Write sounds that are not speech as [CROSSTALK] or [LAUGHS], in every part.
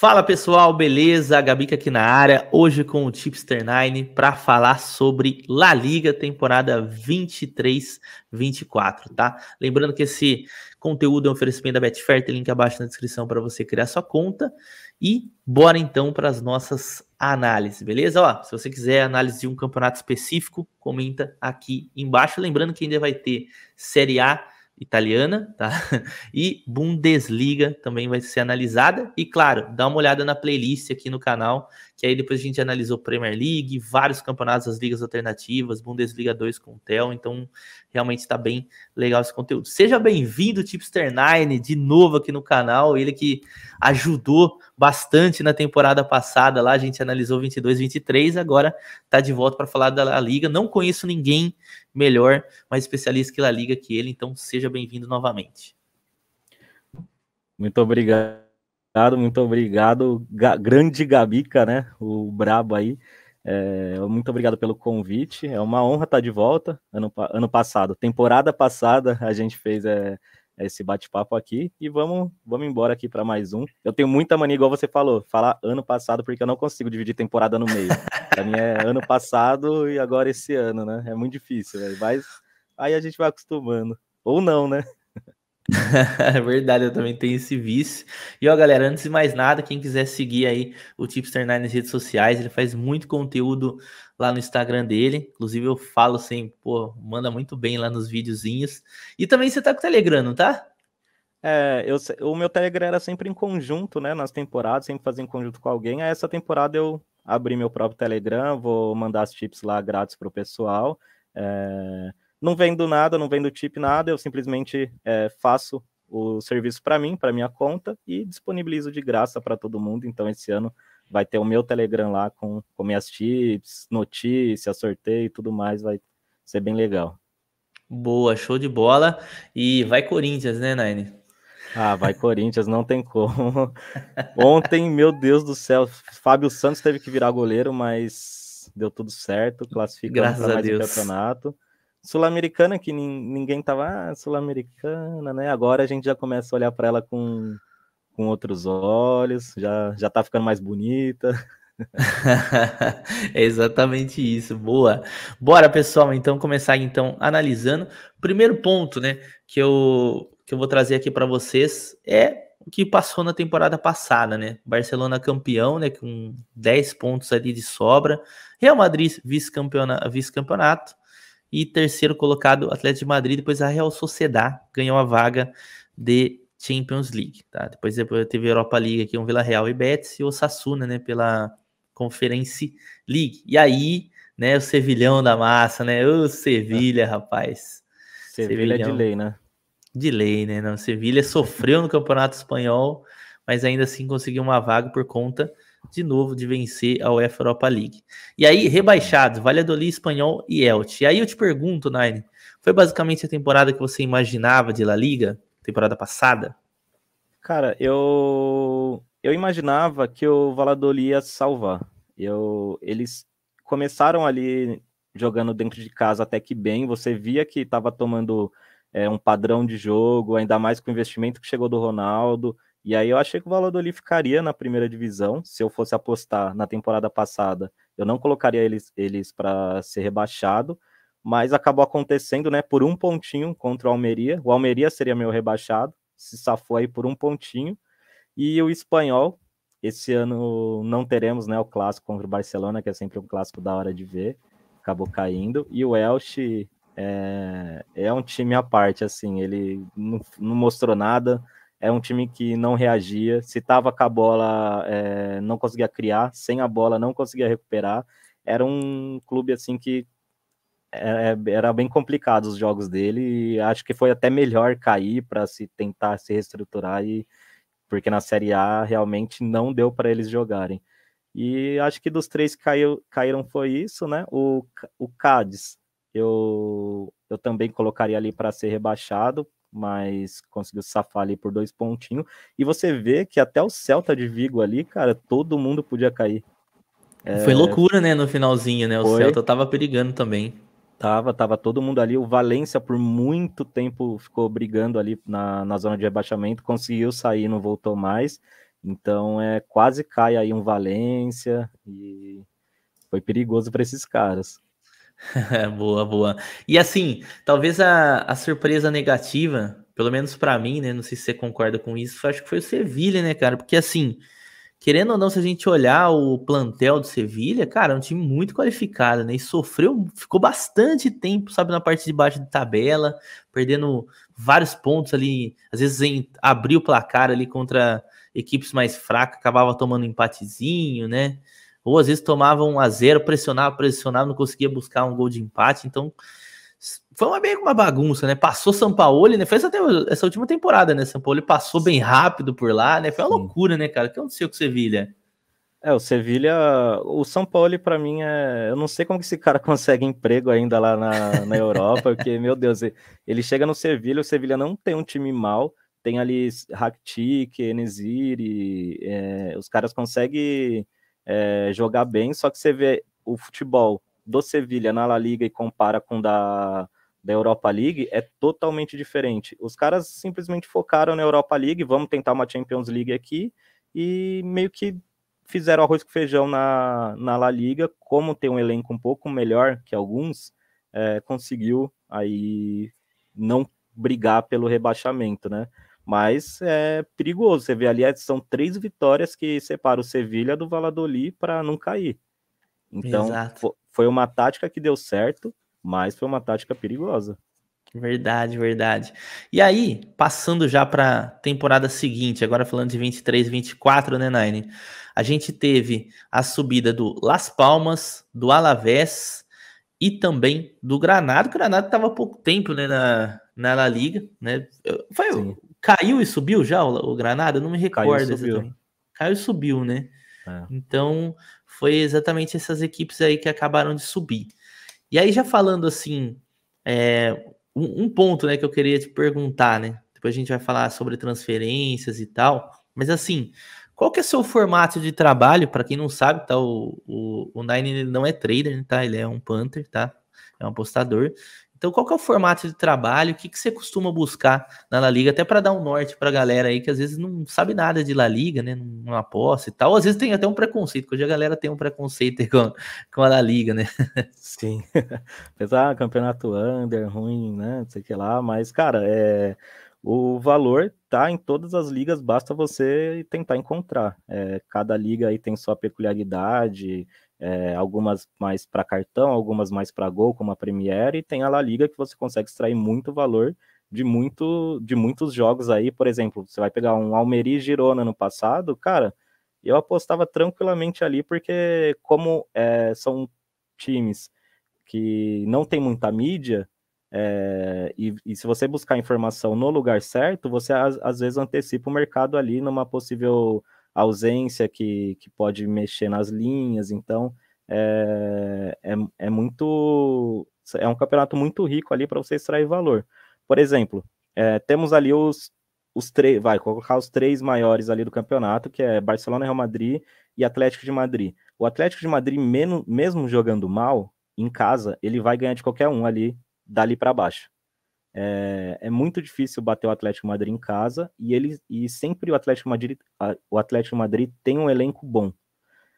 Fala pessoal, beleza? Gabica aqui na área, hoje com o Tipster 9 para falar sobre La Liga temporada 23-24, tá? Lembrando que esse conteúdo é um oferecimento da Betfair, tem link abaixo na descrição para você criar sua conta e bora então para as nossas análises, beleza? Ó, se você quiser análise de um campeonato específico, comenta aqui embaixo, lembrando que ainda vai ter Série A italiana, tá? [LAUGHS] E Bundesliga também vai ser analisada. E claro, dá uma olhada na playlist aqui no canal que aí depois a gente analisou Premier League, vários campeonatos, as ligas alternativas, Bundesliga 2 com o Theo, então realmente está bem legal esse conteúdo. Seja bem-vindo, Tipster 9, de novo aqui no canal, ele que ajudou bastante na temporada passada lá, a gente analisou 22, 23, agora está de volta para falar da La Liga, não conheço ninguém melhor, mais especialista que La Liga que ele, então seja bem-vindo novamente. Muito obrigado obrigado, muito obrigado. Ga grande Gabica, né? O brabo aí. É, muito obrigado pelo convite. É uma honra estar de volta. Ano, ano passado, temporada passada, a gente fez é, esse bate-papo aqui e vamos, vamos embora aqui para mais um. Eu tenho muita mania, igual você falou, falar ano passado, porque eu não consigo dividir temporada no meio. [LAUGHS] para mim é ano passado e agora esse ano, né? É muito difícil, véio. mas aí a gente vai acostumando. Ou não, né? [LAUGHS] É verdade, eu também tenho esse vício. E ó, galera, antes de mais nada, quem quiser seguir aí o Tipster Nine nas redes sociais, ele faz muito conteúdo lá no Instagram dele. Inclusive, eu falo sempre, assim, pô, manda muito bem lá nos videozinhos. E também você tá com o Telegram, não tá? É, eu, o meu Telegram era sempre em conjunto, né? Nas temporadas, sempre fazia em conjunto com alguém. Aí essa temporada eu abri meu próprio Telegram, vou mandar as tips lá grátis pro pessoal. É não vendo nada, não vendo chip, nada, eu simplesmente é, faço o serviço para mim, para minha conta, e disponibilizo de graça para todo mundo. Então, esse ano vai ter o meu Telegram lá com, com minhas tips, notícias, sorteio e tudo mais. Vai ser bem legal. Boa, show de bola. E vai Corinthians, né, Nine? Ah, vai Corinthians, não tem como. Ontem, meu Deus do céu, Fábio Santos teve que virar goleiro, mas deu tudo certo, classificamos para mais Deus. um campeonato. Sul-Americana, que ninguém tava, ah, Sul-Americana, né? Agora a gente já começa a olhar para ela com, com outros olhos, já, já tá ficando mais bonita. [LAUGHS] é exatamente isso, boa. Bora, pessoal, então começar então analisando. Primeiro ponto, né, que eu que eu vou trazer aqui para vocês é o que passou na temporada passada, né? Barcelona campeão, né, com 10 pontos ali de sobra. Real Madrid vice-campeonato, vice-campeonato. E terceiro colocado, Atlético de Madrid. Depois a Real Sociedad ganhou a vaga de Champions League. Tá? Depois, depois teve a Europa League aqui, um Vila Real e Betis e o Sassuna, né? Pela Conference League. E aí, né? O Sevilhão da massa, né? O Sevilha, rapaz. Sevilha é de lei, né? De lei, né? Não, Sevilha sofreu no Campeonato Espanhol, mas ainda assim conseguiu uma vaga por conta de novo de vencer a UEFA Europa League. E aí, rebaixado, Valladolid, Espanhol e Elche. E aí eu te pergunto, Nine, foi basicamente a temporada que você imaginava de La Liga, temporada passada? Cara, eu eu imaginava que o Valladolid ia salvar. Eu eles começaram ali jogando dentro de casa até que bem, você via que estava tomando é, um padrão de jogo, ainda mais com o investimento que chegou do Ronaldo. E aí eu achei que o Valladolid ficaria na primeira divisão. Se eu fosse apostar na temporada passada, eu não colocaria eles, eles para ser rebaixado, mas acabou acontecendo, né? Por um pontinho contra o Almeria. O Almeria seria meu rebaixado, se safou aí por um pontinho. E o espanhol, esse ano não teremos né, o clássico contra o Barcelona, que é sempre um clássico da hora de ver, acabou caindo. E o Elche é, é um time à parte, assim, ele não, não mostrou nada é um time que não reagia, se tava com a bola, é, não conseguia criar, sem a bola, não conseguia recuperar. Era um clube assim que é, é era bem complicado os jogos dele, e acho que foi até melhor cair para se tentar se reestruturar e porque na Série A realmente não deu para eles jogarem. E acho que dos três que caiu, caíram foi isso, né? O, o Cádiz, eu, eu também colocaria ali para ser rebaixado, mas conseguiu safar ali por dois pontinhos. E você vê que até o Celta de Vigo ali, cara, todo mundo podia cair. É... Foi loucura, né, no finalzinho, né? O Foi. Celta tava perigando também. Tava, tava todo mundo ali. O Valência, por muito tempo, ficou brigando ali na, na zona de rebaixamento, conseguiu sair, não voltou mais. Então, é quase cai aí um Valência e foi perigoso para esses caras. [LAUGHS] boa, boa. E assim, talvez a, a surpresa negativa, pelo menos para mim, né? Não sei se você concorda com isso, acho que foi o Sevilha, né, cara? Porque assim, querendo ou não, se a gente olhar o plantel do Sevilha, cara, é um time muito qualificado, né? E sofreu, ficou bastante tempo, sabe, na parte de baixo de tabela, perdendo vários pontos ali, às vezes em o placar ali contra equipes mais fracas, acabava tomando um empatezinho, né? ou às vezes tomava um a zero, pressionava, pressionava, não conseguia buscar um gol de empate. Então foi uma, bem uma bagunça, né? Passou São Paulo, né? Fez até essa última temporada, né? São Paulo passou bem rápido por lá, né? Foi uma Sim. loucura, né, cara? O que aconteceu com o Sevilha? É, o Sevilha, o São Paulo para mim é, eu não sei como que esse cara [LAUGHS] consegue emprego ainda lá na, na Europa, porque meu Deus, ele chega no Sevilha, o Sevilha não tem um time mal, tem ali Rakitic, Enesiri, é, os caras conseguem é, jogar bem, só que você vê o futebol do Sevilha na La Liga e compara com da da Europa League é totalmente diferente. Os caras simplesmente focaram na Europa League, vamos tentar uma Champions League aqui e meio que fizeram arroz com feijão na, na La Liga, como tem um elenco um pouco melhor que alguns, é, conseguiu aí não brigar pelo rebaixamento, né? Mas é perigoso. Você vê ali, é, são três vitórias que separam o Sevilha do Valladolid para não cair. Então, Exato. foi uma tática que deu certo, mas foi uma tática perigosa. Verdade, verdade. E aí, passando já para temporada seguinte, agora falando de 23, 24, né, Nine? A gente teve a subida do Las Palmas, do Alavés e também do Granada. O Granada estava há pouco tempo né, na, na La Liga, né? Foi Sim. Caiu e subiu já o, o Granada? Eu não me recordo. Caiu e subiu, Caiu e subiu né? É. Então, foi exatamente essas equipes aí que acabaram de subir. E aí, já falando assim, é, um, um, ponto né, que eu queria te perguntar, né? Depois a gente vai falar sobre transferências e tal. Mas assim, qual que é o seu formato de trabalho? Para quem não sabe, tá? O, o, o Nine não é trader, né, tá? Ele é um Panther, tá? É um apostador. Então, qual que é o formato de trabalho? O que, que você costuma buscar na La Liga? Até para dar um norte para a galera aí que às vezes não sabe nada de La Liga, né? Não aposta e tal. Às vezes tem até um preconceito, porque hoje a galera tem um preconceito com, com a La Liga, né? [LAUGHS] Sim. [LAUGHS] Apesar ah, campeonato under, ruim, né? Não sei o que lá. Mas, cara, é... o valor tá em todas as ligas, basta você tentar encontrar. É... Cada liga aí tem sua peculiaridade, é, algumas mais para cartão, algumas mais para gol, como a Premier e tem a La Liga que você consegue extrair muito valor de, muito, de muitos jogos aí. Por exemplo, você vai pegar um Almeri Girona no passado, cara, eu apostava tranquilamente ali, porque como é, são times que não tem muita mídia, é, e, e, se você buscar informação no lugar certo, você às, às vezes antecipa o mercado ali numa possível ausência que, que pode mexer nas linhas, então é, é, é muito. É um campeonato muito rico ali para você extrair valor. Por exemplo, é, temos ali os, os três, vai colocar os três maiores ali do campeonato, que é Barcelona, Real Madrid e Atlético de Madrid. O Atlético de Madrid, mesmo jogando mal em casa, ele vai ganhar de qualquer um ali dali para baixo. É, é, muito difícil bater o Atlético Madrid em casa e ele e sempre o Atlético Madrid o Atlético Madrid tem um elenco bom.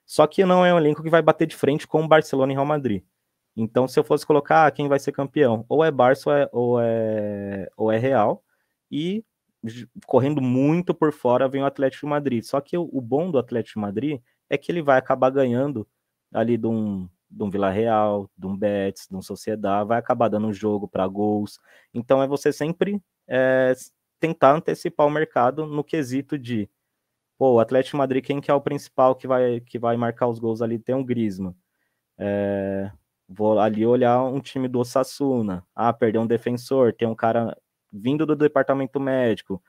Só que não é um elenco que vai bater de frente com o Barcelona e Real Madrid. Então, se eu fosse colocar ah, quem vai ser campeão, ou é Barça ou é, ou é, ou é Real, e correndo muito por fora vem o Atlético Madrid. Só que o, o bom do Atlético Madrid é que ele vai acabar ganhando ali de um de um Vila Real, de um Betis, de um Sociedade, vai acabar dando jogo para gols. Então é você sempre é, tentar antecipar o mercado no quesito de pô, o Atlético Madrid, quem que é o principal que vai, que vai marcar os gols ali? Tem um Grisma. É, eh, vou ali olhar um time do Osasuna. Ah, perdeu um defensor, tem um cara vindo do departamento médico.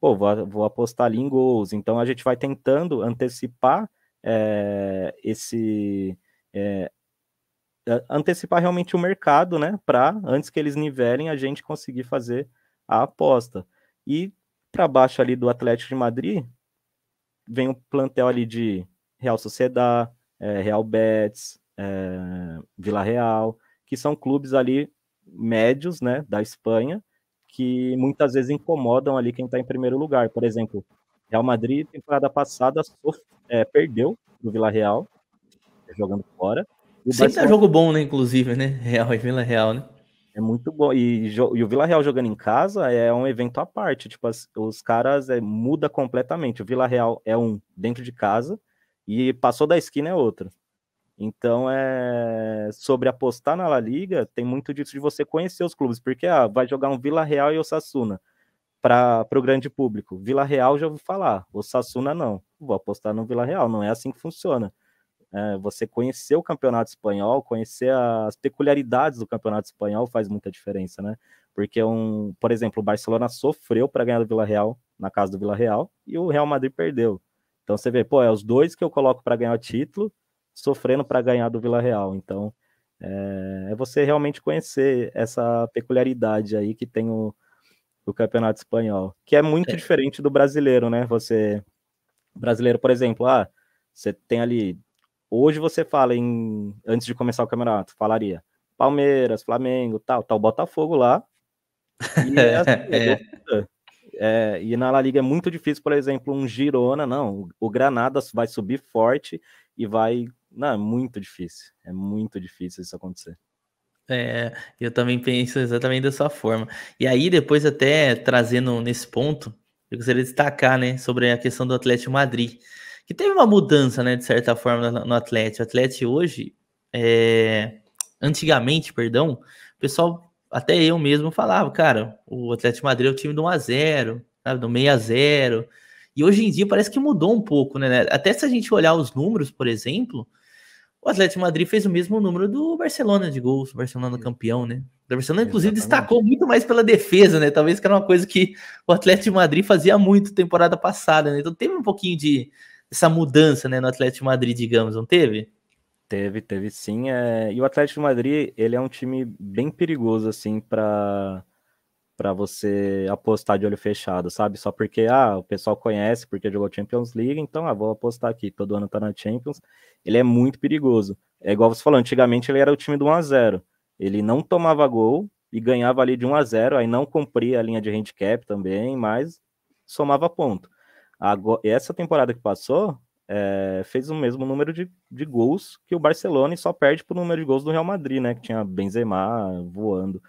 Pô, vou, vou apostar ali em gols. Então a gente vai tentando antecipar é, esse. É, antecipar realmente o mercado, né? Para antes que eles nivelem, a gente conseguir fazer a aposta. E para baixo ali do Atlético de Madrid, vem o plantel ali de Real Sociedad, é, Real Betis, é, Vila Real, que são clubes ali médios, né, da Espanha, que muitas vezes incomodam ali quem está em primeiro lugar. Por exemplo, Real Madrid, temporada passada, é, perdeu do Vila Real, jogando fora, o Sempre Barcelona... é jogo bom, né? Inclusive, né? Real e Vila Real, né? É muito bom. E, e, o Vila Real jogando em casa é um evento à parte. Tipo, as, os caras é, muda completamente. O Vila Real é um dentro de casa e passou da esquina é outro. Então, é sobre apostar na La Liga, tem muito disso de você conhecer os clubes, porque ah, vai jogar um Vila Real e o Sassuna para o grande público. Vila Real já vou falar, o Sassuna não. Vou apostar no Vila Real, não é assim que funciona. É, você conhecer o campeonato espanhol, conhecer as peculiaridades do campeonato espanhol faz muita diferença, né? Porque, um, por exemplo, o Barcelona sofreu para ganhar do Vila Real, na casa do Vila Real, e o Real Madrid perdeu. Então você vê, pô, é os dois que eu coloco para ganhar o título, sofrendo para ganhar do Vila Real. Então é, é, você realmente conhecer essa peculiaridade aí que tem o, o campeonato espanhol, que é muito é. diferente do brasileiro, né? Você brasileiro, por exemplo, ah, você tem ali Hoje você fala em. Antes de começar o campeonato, falaria Palmeiras, Flamengo, tal, tal, tá Botafogo lá. E, [LAUGHS] é, assim, é, é. é. e na La Liga é muito difícil, por exemplo, um Girona, não. O Granada vai subir forte e vai. Não, é muito difícil. É muito difícil isso acontecer. É, eu também penso exatamente dessa forma. E aí, depois, até trazendo nesse ponto, eu gostaria de destacar, né, sobre a questão do Atlético Madrid que teve uma mudança, né, de certa forma, no Atlético. O Atlético hoje, é... antigamente, perdão, o pessoal, até eu mesmo falava, cara, o Atlético Madrid é o time do 1x0, do 6x0. E hoje em dia parece que mudou um pouco, né, né? Até se a gente olhar os números, por exemplo, o Atlético Madrid fez o mesmo número do Barcelona de gols, o Barcelona campeão, né? O Barcelona, inclusive, Exatamente. destacou muito mais pela defesa, né? Talvez que era uma coisa que o Atlético Madrid fazia muito temporada passada, né? Então teve um pouquinho de, essa mudança né, no Atlético de Madrid, digamos, não teve? Teve, teve sim. É... E o Atlético de Madrid, ele é um time bem perigoso, assim, para para você apostar de olho fechado, sabe? Só porque, ah, o pessoal conhece porque jogou Champions League, então, ah, vou apostar aqui, todo ano tá na Champions. Ele é muito perigoso. É igual você falou, antigamente ele era o time do 1x0. Ele não tomava gol e ganhava ali de 1 a 0 aí não cumpria a linha de handicap também, mas somava ponto. Agora, essa temporada que passou, é, fez o mesmo número de, de gols que o Barcelona e só perde o número de gols do Real Madrid, né? Que tinha Benzema voando.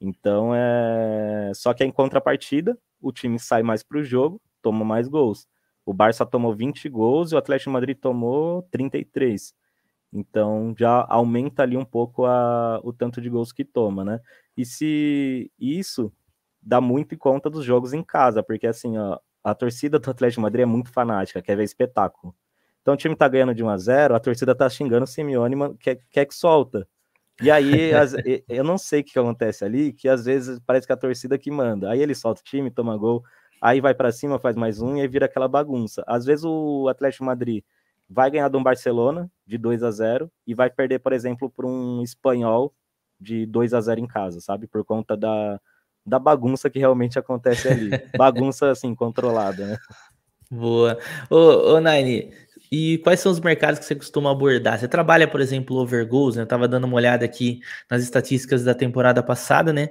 Então, é... só que é em contrapartida, o time sai mais para o jogo, toma mais gols. O Barça tomou 20 gols e o Atlético Madrid tomou 33. Então já aumenta ali um pouco a, o tanto de gols que toma, né? E se isso dá muito em conta dos jogos em casa, porque assim, ó, a torcida do Atlético Madrid é muito fanática, quer ver espetáculo. Então o time tá ganhando de 1 a 0 a torcida tá xingando o Simeone, mano, quer, quer que solta. E aí, [LAUGHS] as, eu não sei o que acontece ali, que às vezes parece que a torcida que manda. Aí ele solta o time, toma gol, aí vai para cima, faz mais um e aí vira aquela bagunça. Às vezes o Atlético Madrid vai ganhar de um Barcelona de 2 a 0 e vai perder, por exemplo, para um espanhol de 2 a 0 em casa, sabe? Por conta da, da bagunça que realmente acontece ali. [LAUGHS] bagunça, assim, controlada, né? Boa. Ô, ô Naini, e quais são os mercados que você costuma abordar? Você trabalha, por exemplo, overgoals, né? Eu estava dando uma olhada aqui nas estatísticas da temporada passada, né?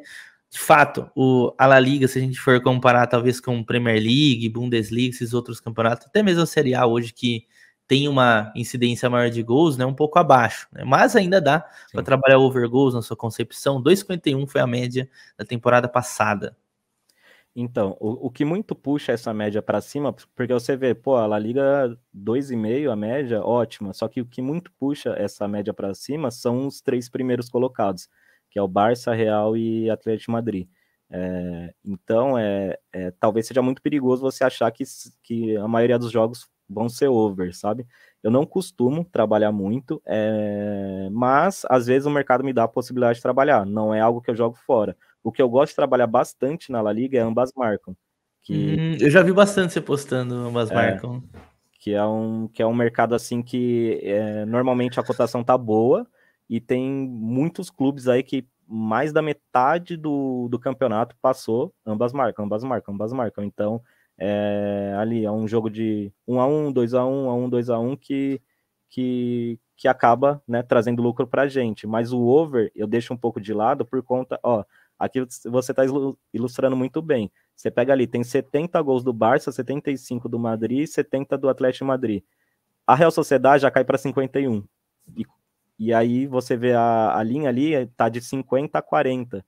De fato, o, a La Liga, se a gente for comparar talvez com Premier League, Bundesliga, esses outros campeonatos, até mesmo a Serie A hoje que tem uma incidência maior de gols, né, um pouco abaixo, né? mas ainda dá para trabalhar over goals na sua concepção. 2,51 foi a média da temporada passada. Então, o, o que muito puxa essa média para cima, porque você vê, pô, a La Liga 2,5 a média, ótima, só que o que muito puxa essa média para cima são os três primeiros colocados, que é o Barça, Real e Atlético Madrid. É, então, é, é, talvez seja muito perigoso você achar que, que a maioria dos jogos vão ser over, sabe? Eu não costumo trabalhar muito, é... mas às vezes o mercado me dá a possibilidade de trabalhar. Não é algo que eu jogo fora. O que eu gosto de trabalhar bastante na La Liga é ambas marcam. Que... Hum, eu já vi bastante você postando ambas é, marcam. Que é, um, que é um mercado assim que é, normalmente a cotação tá boa e tem muitos clubes aí que mais da metade do, do campeonato passou ambas marcam, ambas marcam, ambas marcam. Então é, ali é um jogo de 1 a 1 2 a 1 a 1 2 a 1 que, que, que acaba né, trazendo lucro para a gente. Mas o over eu deixo um pouco de lado por conta. Ó, aqui você está ilustrando muito bem. Você pega ali, tem 70 gols do Barça, 75 do Madrid, e 70 do Atlético Madrid. A Real Sociedade já cai para 51. E, e aí você vê a, a linha ali, tá de 50 a 40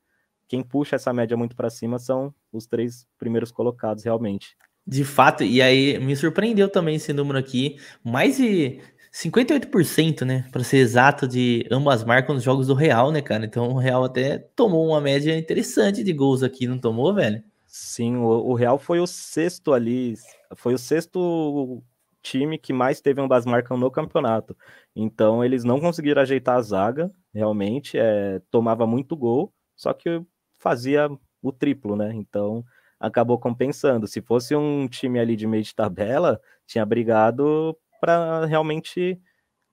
quem puxa essa média muito para cima são os três primeiros colocados, realmente. De fato, e aí me surpreendeu também esse número aqui. Mais de 58%, né? Para ser exato, de ambas marcas nos jogos do Real, né, cara? Então o Real até tomou uma média interessante de gols aqui, não tomou, velho? Sim, o, Real foi o sexto ali, foi o sexto time que mais teve ambas marcas no campeonato. Então eles não conseguiram ajeitar a zaga, realmente, é, tomava muito gol, só que fazia o triplo, né? Então acabou compensando. Se fosse um time ali de meio de tabela, tinha brigado para realmente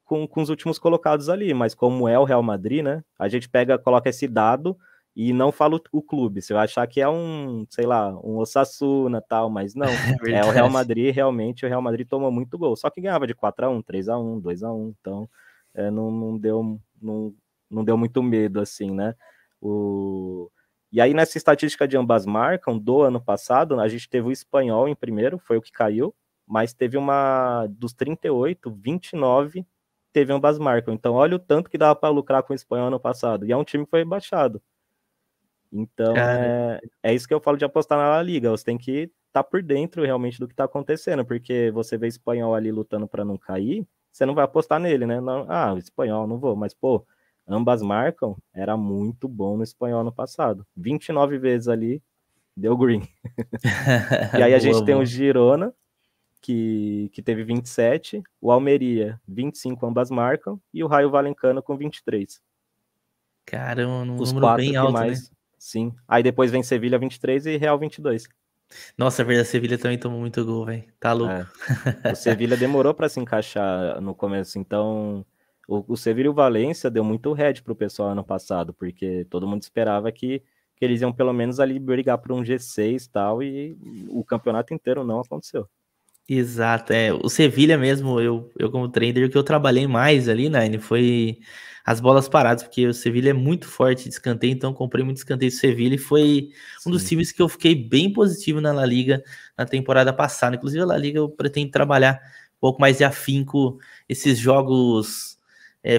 com, com os últimos colocados ali. Mas como é o Real Madrid, né? A gente pega, coloca esse dado e não fala o, clube. Você vai achar que é um, sei lá, um Osasuna tal, mas não. [LAUGHS] É, é o Real Madrid, realmente, o Real Madrid tomou muito gol. Só que ganhava de 4 a 1 3 a 1 2 a 1 Então, é, não, não, deu, não, não deu muito medo, assim, né? O... E aí, nessa estatística de ambas marcam, do ano passado, a gente teve o espanhol em primeiro, foi o que caiu, mas teve uma. Dos 38, 29 teve ambas marcam. Então, olha o tanto que dava para lucrar com o espanhol ano passado. E é um time que foi baixado. Então, é, é, é isso que eu falo de apostar na La Liga. Você tem que estar tá por dentro realmente do que está acontecendo, porque você vê espanhol ali lutando para não cair, você não vai apostar nele, né? Não, ah, espanhol, não vou, mas pô, ambas marcam, era muito bom no espanhol no passado. 29 vezes ali, deu green. [LAUGHS] e aí a gente Boa, tem o Girona, que, que teve 27, o Almeria, 25, ambas marcam, e o Raio Valencano com 23. Caramba, um Os número bem alto, mais, né? Sim. Aí depois vem Sevilha 23 e Real 22. Nossa, a é verdade, Sevilha também tomou muito gol, velho. Tá é. louco. É. O Sevilha demorou para se encaixar no começo, então o, o Sevilla e o Valência deu muito red pro pessoal ano passado, porque todo mundo esperava que, que eles iam pelo menos ali brigar por um G6 e tal, e o campeonato inteiro não aconteceu. Exato, é. O Sevilha mesmo, eu, eu como trader, o que eu trabalhei mais ali, Nine, foi as bolas paradas, porque o Sevilha é muito forte de escanteio, então comprei muito escanteio do Sevilha e foi Sim. um dos times que eu fiquei bem positivo na La Liga na temporada passada. Inclusive, a La Liga eu pretendo trabalhar um pouco mais de afinco esses jogos é,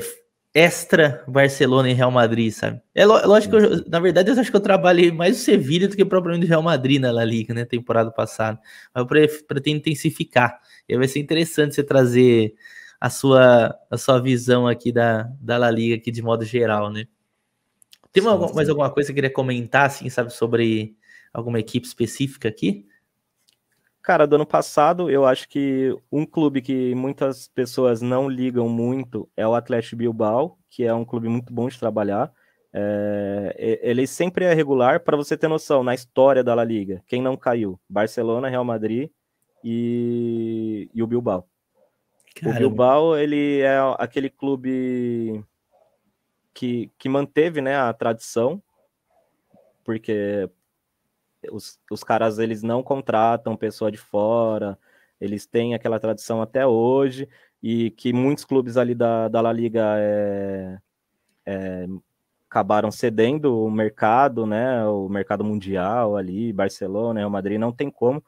extra Barcelona e Real Madrid, sabe? É, é lógico que eu, na verdade, eu acho que eu trabalhei mais o Sevilha do que propriamente o Real Madrid na La Liga, né? Temporada passada. Mas eu pretendo intensificar. E vai ser interessante você trazer a sua, a sua visão aqui da, da La Liga aqui de modo geral, né? Tem uma, mais alguma coisa que eu queria comentar, assim, sabe, sobre alguma equipe específica aqui? Cara, do ano passado, eu acho que um clube que muitas pessoas não ligam muito é o Atlético Bilbao, que é um clube muito bom de trabalhar. É, ele sempre é regular, para você ter noção, na história da La Liga, quem não caiu? Barcelona, Real Madrid e, e o Bilbao. Caramba. O Bilbao, ele é aquele clube que, que manteve né, a tradição, porque os, os caras eles não contratam pessoa de fora, eles têm aquela tradição até hoje, e que muitos clubes ali da, da La Liga é, é, acabaram cedendo o mercado, né? O mercado mundial ali, Barcelona, Real Madrid, não tem como,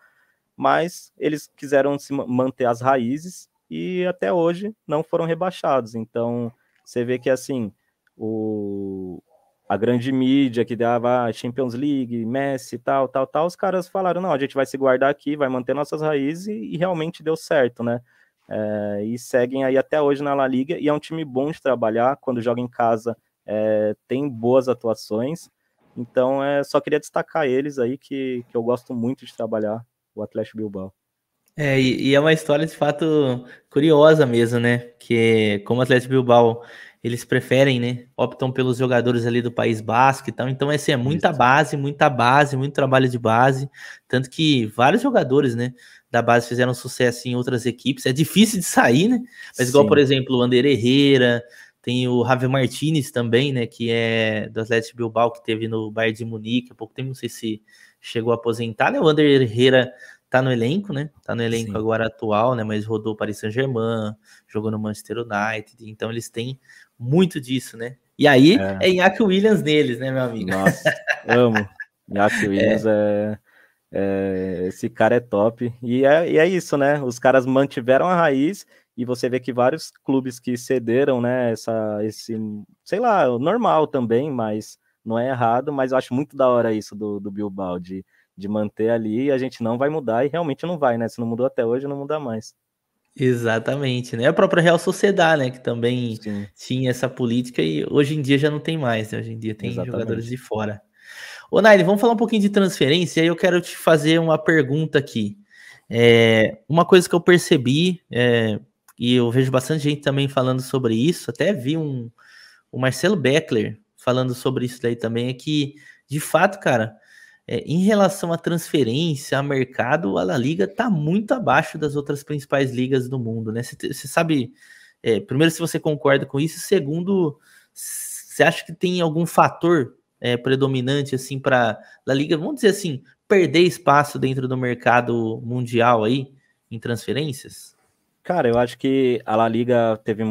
mas eles quiseram se manter as raízes e até hoje não foram rebaixados. Então você vê que assim o, a grande mídia que dava ah, Champions League, Messi, tal, tal, tal, os caras falaram, não, a gente vai se guardar aqui, vai manter nossas raízes, e, e realmente deu certo, né? É, e seguem aí até hoje na La Liga, e é um time bom de trabalhar, quando joga em casa é, tem boas atuações, então é, só queria destacar eles aí, que, que eu gosto muito de trabalhar, o Atlético Bilbao. É, e, e é uma história de fato curiosa mesmo, né? Que como o Atlético Bilbao eles preferem, né? Optam pelos jogadores ali do País Basco e tal. Então, essa assim, é muita base, muita base, muito trabalho de base. Tanto que vários jogadores, né? Da base fizeram sucesso em outras equipes. É difícil de sair, né? Mas, Sim. igual, por exemplo, o Ander Herrera, tem o Javier Martinez também, né? Que é do Atlético Bilbao, que teve no Bayern de Munique há pouco tempo. Não sei se chegou a aposentar, né? O Ander Herrera tá no elenco, né? Tá no elenco Sim. agora atual, né? Mas rodou Paris Saint-Germain, jogou no Manchester United, então eles têm muito disso, né? E aí é, é Iñaki Williams neles, né, meu amigo? Nossa, amo. Iñaki [LAUGHS] é. Williams é. é, é esse cara é top. E é, e é isso, né? Os caras mantiveram a raiz e você vê que vários clubes que cederam, né? Essa, esse, sei lá, normal também, mas não é errado. Mas eu acho muito da hora isso do, do Bilbao, de de manter ali e a gente não vai mudar e realmente não vai, né? Se não mudou até hoje, não muda mais. Exatamente, né? A própria Real Sociedade, né? Que também Sim. tinha essa política e hoje em dia já não tem mais, né? Hoje em dia tem Exatamente. jogadores de fora. Ô, Nair, vamos falar um pouquinho de transferência e aí eu quero te fazer uma pergunta aqui. É, uma coisa que eu percebi, é, e eu vejo bastante gente também falando sobre isso, até vi um, o Marcelo Beckler falando sobre isso daí também, é que, de fato, cara, é, em relação à transferência, a mercado, a La Liga está muito abaixo das outras principais ligas do mundo, né? Você sabe, é, primeiro, se você concorda com isso, segundo, você acha que tem algum fator é, predominante assim para a Liga, vamos dizer assim, perder espaço dentro do mercado mundial aí em transferências? Cara, eu acho que a La Liga teve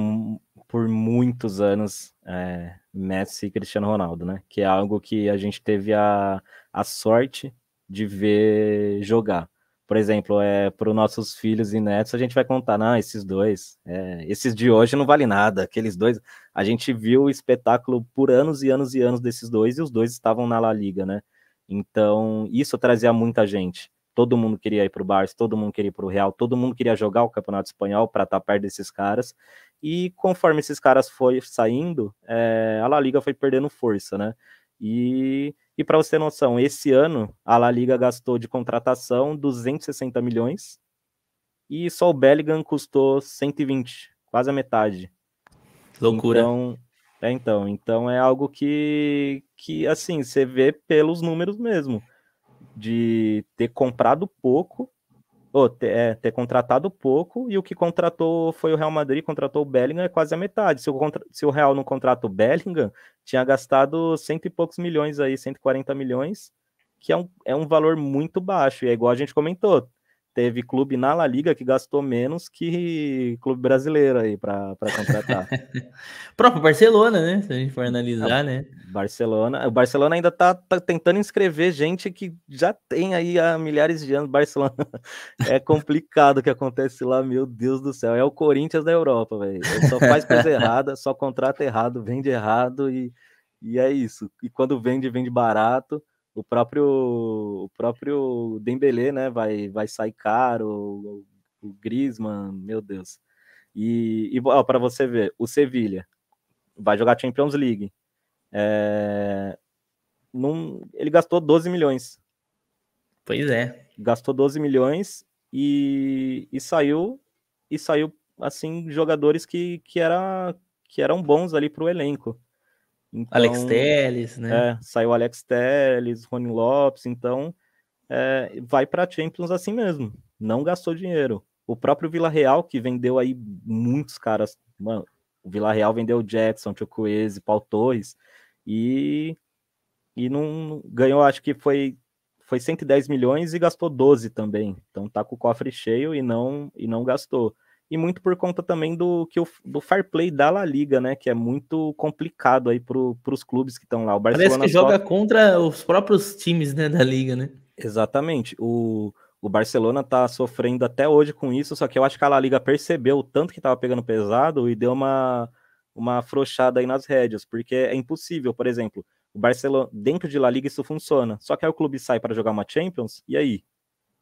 por muitos anos é, Messi e Cristiano Ronaldo, né? Que é algo que a gente teve a a sorte de ver jogar. Por exemplo, é, para os nossos filhos e netos, a gente vai contar, não, esses dois, é, esses de hoje não vale nada, aqueles dois. A gente viu o espetáculo por anos e anos e anos desses dois, e os dois estavam na La Liga, né? Então, isso trazia muita gente. Todo mundo queria ir para o Barça, todo mundo queria ir para o Real, todo mundo queria jogar o Campeonato Espanhol para estar tá perto desses caras. E conforme esses caras foi saindo, é, a La Liga foi perdendo força, né? E e para você ter noção, esse ano a La Liga gastou de contratação 260 milhões e só o Bellingham custou 120, quase a metade. Loucura. Então, é, então, então é algo que, que assim, você vê pelos números mesmo, de ter comprado pouco oh, ter, é, ter, contratado pouco e o que contratou foi o Real Madrid, contratou o Bellingham, é quase a metade. Se o, se o Real não contrata o Bellingham, tinha gastado cento e poucos milhões aí, 140 milhões, que é um, é um valor muito baixo. E é igual a gente comentou, teve clube na La Liga que gastou menos que clube brasileiro aí para contratar. [LAUGHS] próprio Barcelona, né? Se a gente for analisar, é, né? Barcelona, o Barcelona ainda tá, tá, tentando inscrever gente que já tem aí há milhares de anos. Barcelona [LAUGHS] é complicado o que acontece lá, meu Deus do céu. É o Corinthians da Europa, velho. Só faz coisa [LAUGHS] errada, só contrata errado, vende errado e, e é isso. E quando vende, vende barato o próprio o próprio Dembélé, né, vai vai sair caro, o, o Griezmann, meu Deus. E, e para você ver, o Sevilha vai jogar Champions League. É, num, ele gastou 12 milhões. Pois é. Gastou 12 milhões e, e saiu e saiu assim jogadores que, que era que eram bons ali para o elenco. Então, Alex Telles, né? É, saiu Alex Telles, Rony Lopes, então é, vai para a Champions assim mesmo. Não gastou dinheiro. O próprio Vila Real, que vendeu aí muitos caras. Mano, o Vila Real vendeu Jackson, Chukwueze, Paul Torres e, e não ganhou, acho que foi foi 110 milhões e gastou 12 também. Então tá com o cofre cheio e não e não gastou e muito por conta também do que o, do fair play da La Liga, né? Que é muito complicado aí para os clubes que estão lá. O Barcelona Parece que só... joga contra os próprios times né, da Liga, né? Exatamente. O, o Barcelona tá sofrendo até hoje com isso, só que eu acho que a La Liga percebeu o tanto que tava pegando pesado e deu uma, uma afrouxada aí nas rédeas, porque é impossível, por exemplo, o Barcelona, dentro de La Liga isso funciona, só que aí o clube sai para jogar uma Champions, e aí?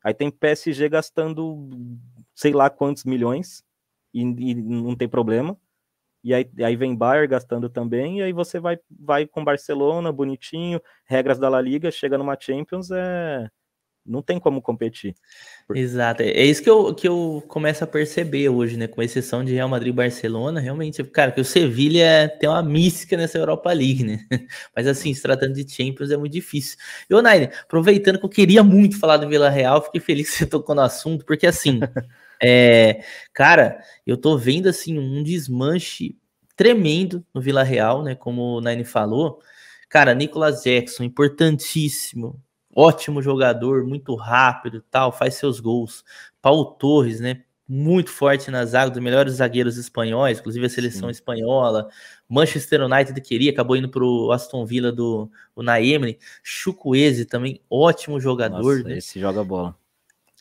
Aí tem PSG gastando sei lá quantos milhões e, e não tem problema. E aí, aí vem Bayern gastando também, e aí você vai, vai com Barcelona, bonitinho, regras da La Liga, chega numa Champions, é, não tem como competir. Exato, é isso que eu, que eu começo a perceber hoje, né? Com exceção de Real Madrid e Barcelona, realmente, cara, que o Sevilha é, tem uma mística nessa Europa League, né? [LAUGHS] Mas assim, se tratando de Champions é muito difícil. E, Onaine, aproveitando que eu queria muito falar do Vila Real, fiquei feliz que você tocou no assunto, porque assim. [LAUGHS] É, cara, eu tô vendo assim um desmanche tremendo no Vila Real, né? Como o Nine falou. Cara, Nicolas Jackson, importantíssimo, ótimo jogador, muito rápido tal, faz seus gols. Paulo Torres, né? Muito forte na zaga, dos melhores zagueiros espanhóis, inclusive a seleção Sim. espanhola. Manchester United queria, acabou indo para o Aston Villa do, do Naemri. Chukwueze também, ótimo jogador. Nossa, né? Esse joga bola.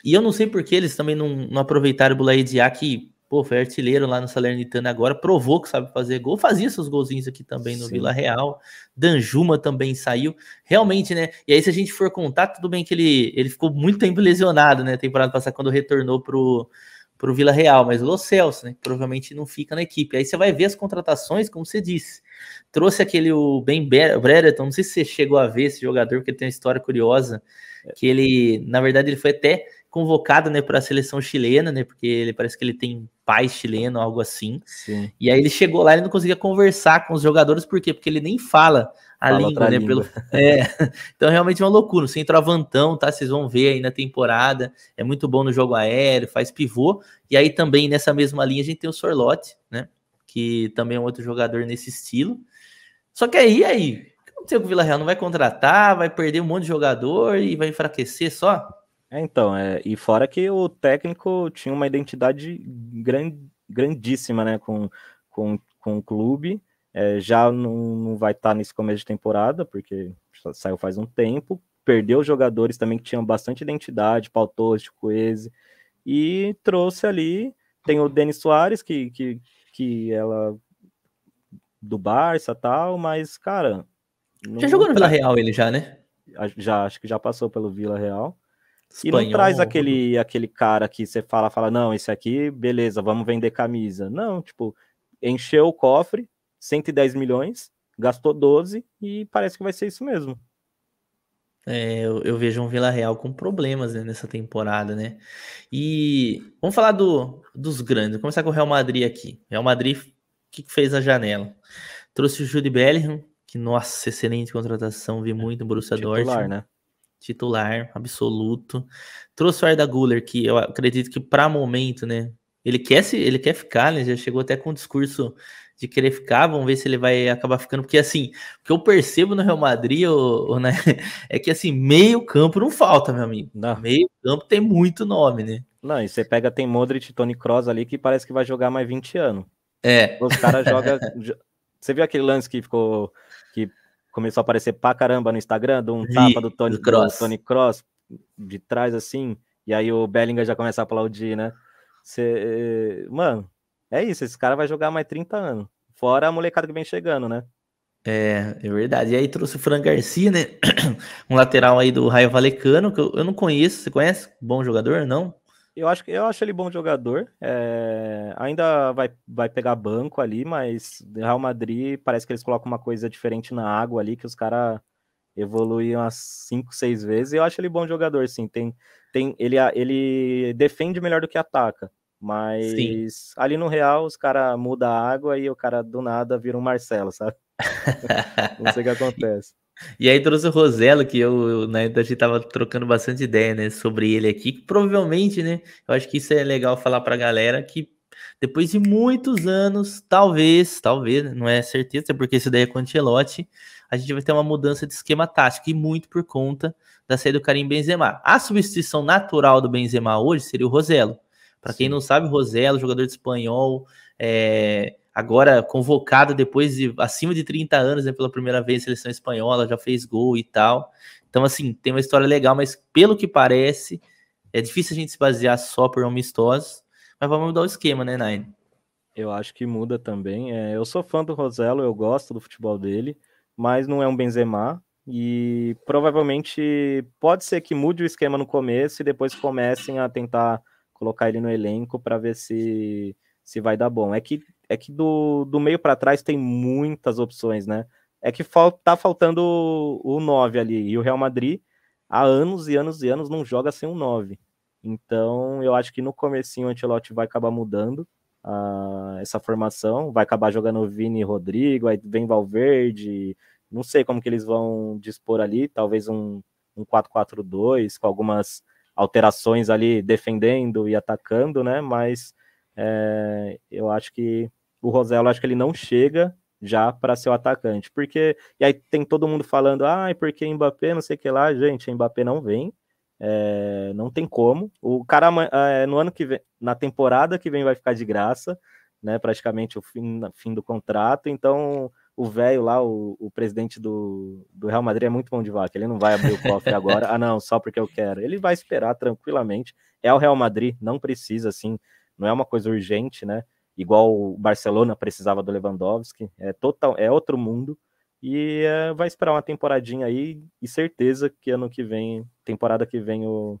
E eu não sei por que eles também não, não aproveitaram o Bulaediá, que pô, foi artilheiro lá no Salernitana agora, provou que sabe fazer gol, fazia seus golzinhos aqui também no Sim. Vila Real, Danjuma também saiu, realmente, né, e aí se a gente for contar, tudo bem que ele, ele ficou muito tempo lesionado, né, temporada passada quando retornou pro, pro Vila Real, mas o Celso, né, provavelmente não fica na equipe, aí você vai ver as contratações, como você disse, trouxe aquele o Ben Brereton, não sei se você chegou a ver esse jogador, porque tem uma história curiosa, é. que ele, na verdade, ele foi até convocado, né, para a seleção chilena, né, porque ele parece que ele tem pai chileno, algo assim. Sim. E aí ele chegou lá, ele não conseguia conversar com os jogadores, por quê? Porque ele nem fala a fala língua, né? Língua. Pelo... [LAUGHS] É. Então é realmente é uma loucura. O centroavantão, tá? Vocês vão ver aí na temporada. É muito bom no jogo aéreo, faz pivô. E aí também nessa mesma linha a gente tem o Sorlote, né? Que também é um outro jogador nesse estilo. Só que aí, aí, não sei o que o Vila Real não vai contratar, vai perder um monte de jogador e vai enfraquecer só. É, então, é, e fora que o técnico tinha uma identidade grand, grandíssima, né, com, com, com o clube, é, já não, não vai estar tá nesse começo de temporada, porque saiu faz um tempo, perdeu jogadores também que tinham bastante identidade, Pautoste, Coese, e trouxe ali, tem o Denis Soares, que, que, que ela, do Barça tal, mas, cara... já jogou no tá Vila Real ele já, né? Já, acho que já passou pelo Vila Real. Espanhol. E não traz aquele, aquele cara que você fala, fala, não, esse aqui, beleza, vamos vender camisa. Não, tipo, encheu o cofre, 110 milhões, gastou 12 e parece que vai ser isso mesmo. É, eu, eu, vejo um Vila Real com problemas né, nessa temporada, né? E vamos falar do, dos grandes. Vamos começar com o Real Madrid aqui. Real Madrid, o que, que fez a janela? Trouxe o Jude Bellingham, que, nossa, excelente contratação, vi muito no Borussia titular, Dortmund. Né? titular absoluto. Trouxe o Arda Guller, que eu acredito que para momento, né? Ele quer se, ele quer ficar, né? Já chegou até com o um discurso de querer ficar, vamos ver se ele vai acabar ficando, porque assim, o que eu percebo no Real Madrid, ou, ou, né, [LAUGHS] é que assim, meio campo não falta, meu amigo. Não. Meio campo tem muito nome, né? Não, e você pega, tem Modric e Tony Kroos ali que parece que vai jogar mais 20 anos. É. Os caras jogam... [LAUGHS] Você viu aquele lance que ficou que começou a aparecer pra caramba no Instagram, de um tapa do Tony Cross. Tony Cross de trás assim, e aí o Bellinger já começa a aplaudir, né? Cê, mano, é isso, esse cara vai jogar mais 30 anos. Fora a molecada que vem chegando, né? É, é verdade. E aí trouxe o Fran Garcia, né? [COUGHS] Um lateral aí do Raio Valecano, que eu, eu não conheço. Você conhece? Bom jogador? Não? Eu acho, eu acho ele bom jogador. É, ainda vai, vai pegar banco ali, mas Real Madrid parece que eles colocam uma coisa diferente na água ali, que os caras evoluíam umas 5, 6 vezes. Eu acho ele bom jogador, sim. Tem, tem, ele, ele defende melhor do que ataca. Mas sim. ali no Real, os caras mudam a água e o cara do nada vira um Marcelo, sabe? [LAUGHS] Não sei o que acontece. E aí trouxe o Roselo, que eu, na né, gente tava trocando bastante ideia, né, sobre ele aqui, que provavelmente, né, eu acho que isso é legal falar pra galera que depois de muitos anos, talvez, talvez, não é certeza, é porque isso daí é com o Ancelotti, a gente vai ter uma mudança de esquema tático e muito por conta da saída do Karim Benzema. A substituição natural do Benzema hoje seria o Roselo. Para quem não sabe, Roselo, jogador de espanhol, é, agora convocado depois de acima de 30 anos, né, pela primeira vez seleção espanhola, já fez gol e tal. Então, assim, tem uma história legal, mas pelo que parece, é difícil a gente se basear só por amistosos, mas vamos mudar o esquema, né, Nain? Eu acho que muda também. É, eu sou fã do Roselo, eu gosto do futebol dele, mas não é um Benzema, e provavelmente pode ser que mude o esquema no começo e depois comecem a tentar colocar ele no elenco para ver se se vai dar bom. É que é que do, do meio para trás tem muitas opções, né? É que falta tá faltando o, 9 ali. E o Real Madrid, há anos e anos e anos, não joga sem um 9. Então, eu acho que no comecinho o Ancelotti vai acabar mudando uh, essa formação. Vai acabar jogando o Vini e Rodrigo, aí vem Valverde. Não sei como que eles vão dispor ali. Talvez um, um 4-4-2, com algumas alterações ali defendendo e atacando, né? Mas é, eu acho que o Roselo acho que ele não chega já para ser o atacante, porque e aí tem todo mundo falando, ah, porque Mbappé, não sei o que lá, gente, Mbappé não vem, é, não tem como. O cara é, no ano que vem, na temporada que vem vai ficar de graça, né? Praticamente o fim, fim do contrato, então o velho lá, o, o presidente do, do Real Madrid é muito bom de vaca, ele não vai abrir o cofre [LAUGHS] agora, ah não, só porque eu quero. Ele vai esperar tranquilamente, é o Real Madrid, não precisa assim, não é uma coisa urgente, né? igual o Barcelona precisava do Lewandowski, é total, é outro mundo e é, vai esperar uma temporadinha aí e certeza que ano que vem, temporada que vem o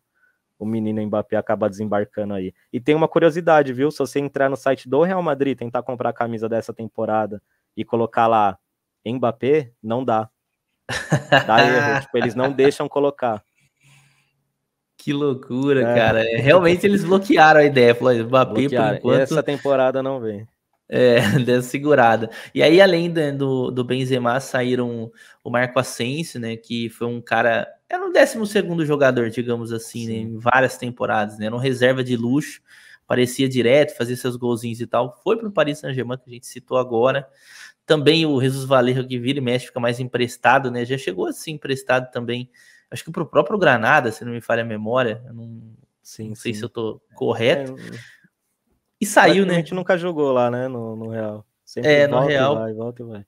o menino Mbappé acaba desembarcando aí. E tem uma curiosidade, viu? Se você entrar no site do Real Madrid, tentar comprar a camisa dessa temporada e colocar lá Mbappé, não dá. [LAUGHS] dá erro. tipo, eles não deixam colocar. Que loucura, é. cara. Realmente eles bloquearam a ideia. Falaram, Mbappé, por enquanto... Essa temporada não vem. É, [LAUGHS] dessa segurada. E aí, além do, do Benzema, saíram o Marco Asensio, né? Que foi um cara... Era um décimo segundo jogador, digamos assim, né, em várias temporadas, né? Era um reserva de luxo. Parecia direto, fazia seus golzinhos e tal. Foi para o Paris Saint-Germain, que a gente citou agora. Também o Jesus Valerio, que vira e mexe, fica mais emprestado, né? Já chegou a assim, ser emprestado também acho que para o próprio Granada, se não me falha a memória, eu não, sim, não sei se eu tô correto. É, e saiu, né? A gente nunca jogou lá, né, no, no Real. Sempre é, no Real. Vai, volta e vai.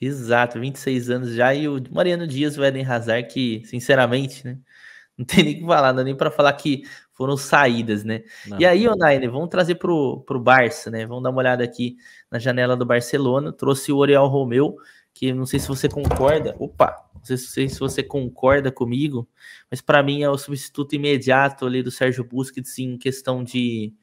Exato, 26 anos já e o Mariano Dias vai o Eden Hazard que, sinceramente, né, [LAUGHS] não tem nem que falar, não é nem para falar que foram saídas, né? Não, e aí, Onaine, vamos trazer pro, pro Barça, né? Vamos dar uma olhada aqui na janela do Barcelona. Trouxe o Oriol Romeu, que não sei se você concorda. Opa, não sei se você concorda comigo, mas para mim é o substituto imediato ali do Sérgio Busquets em questão de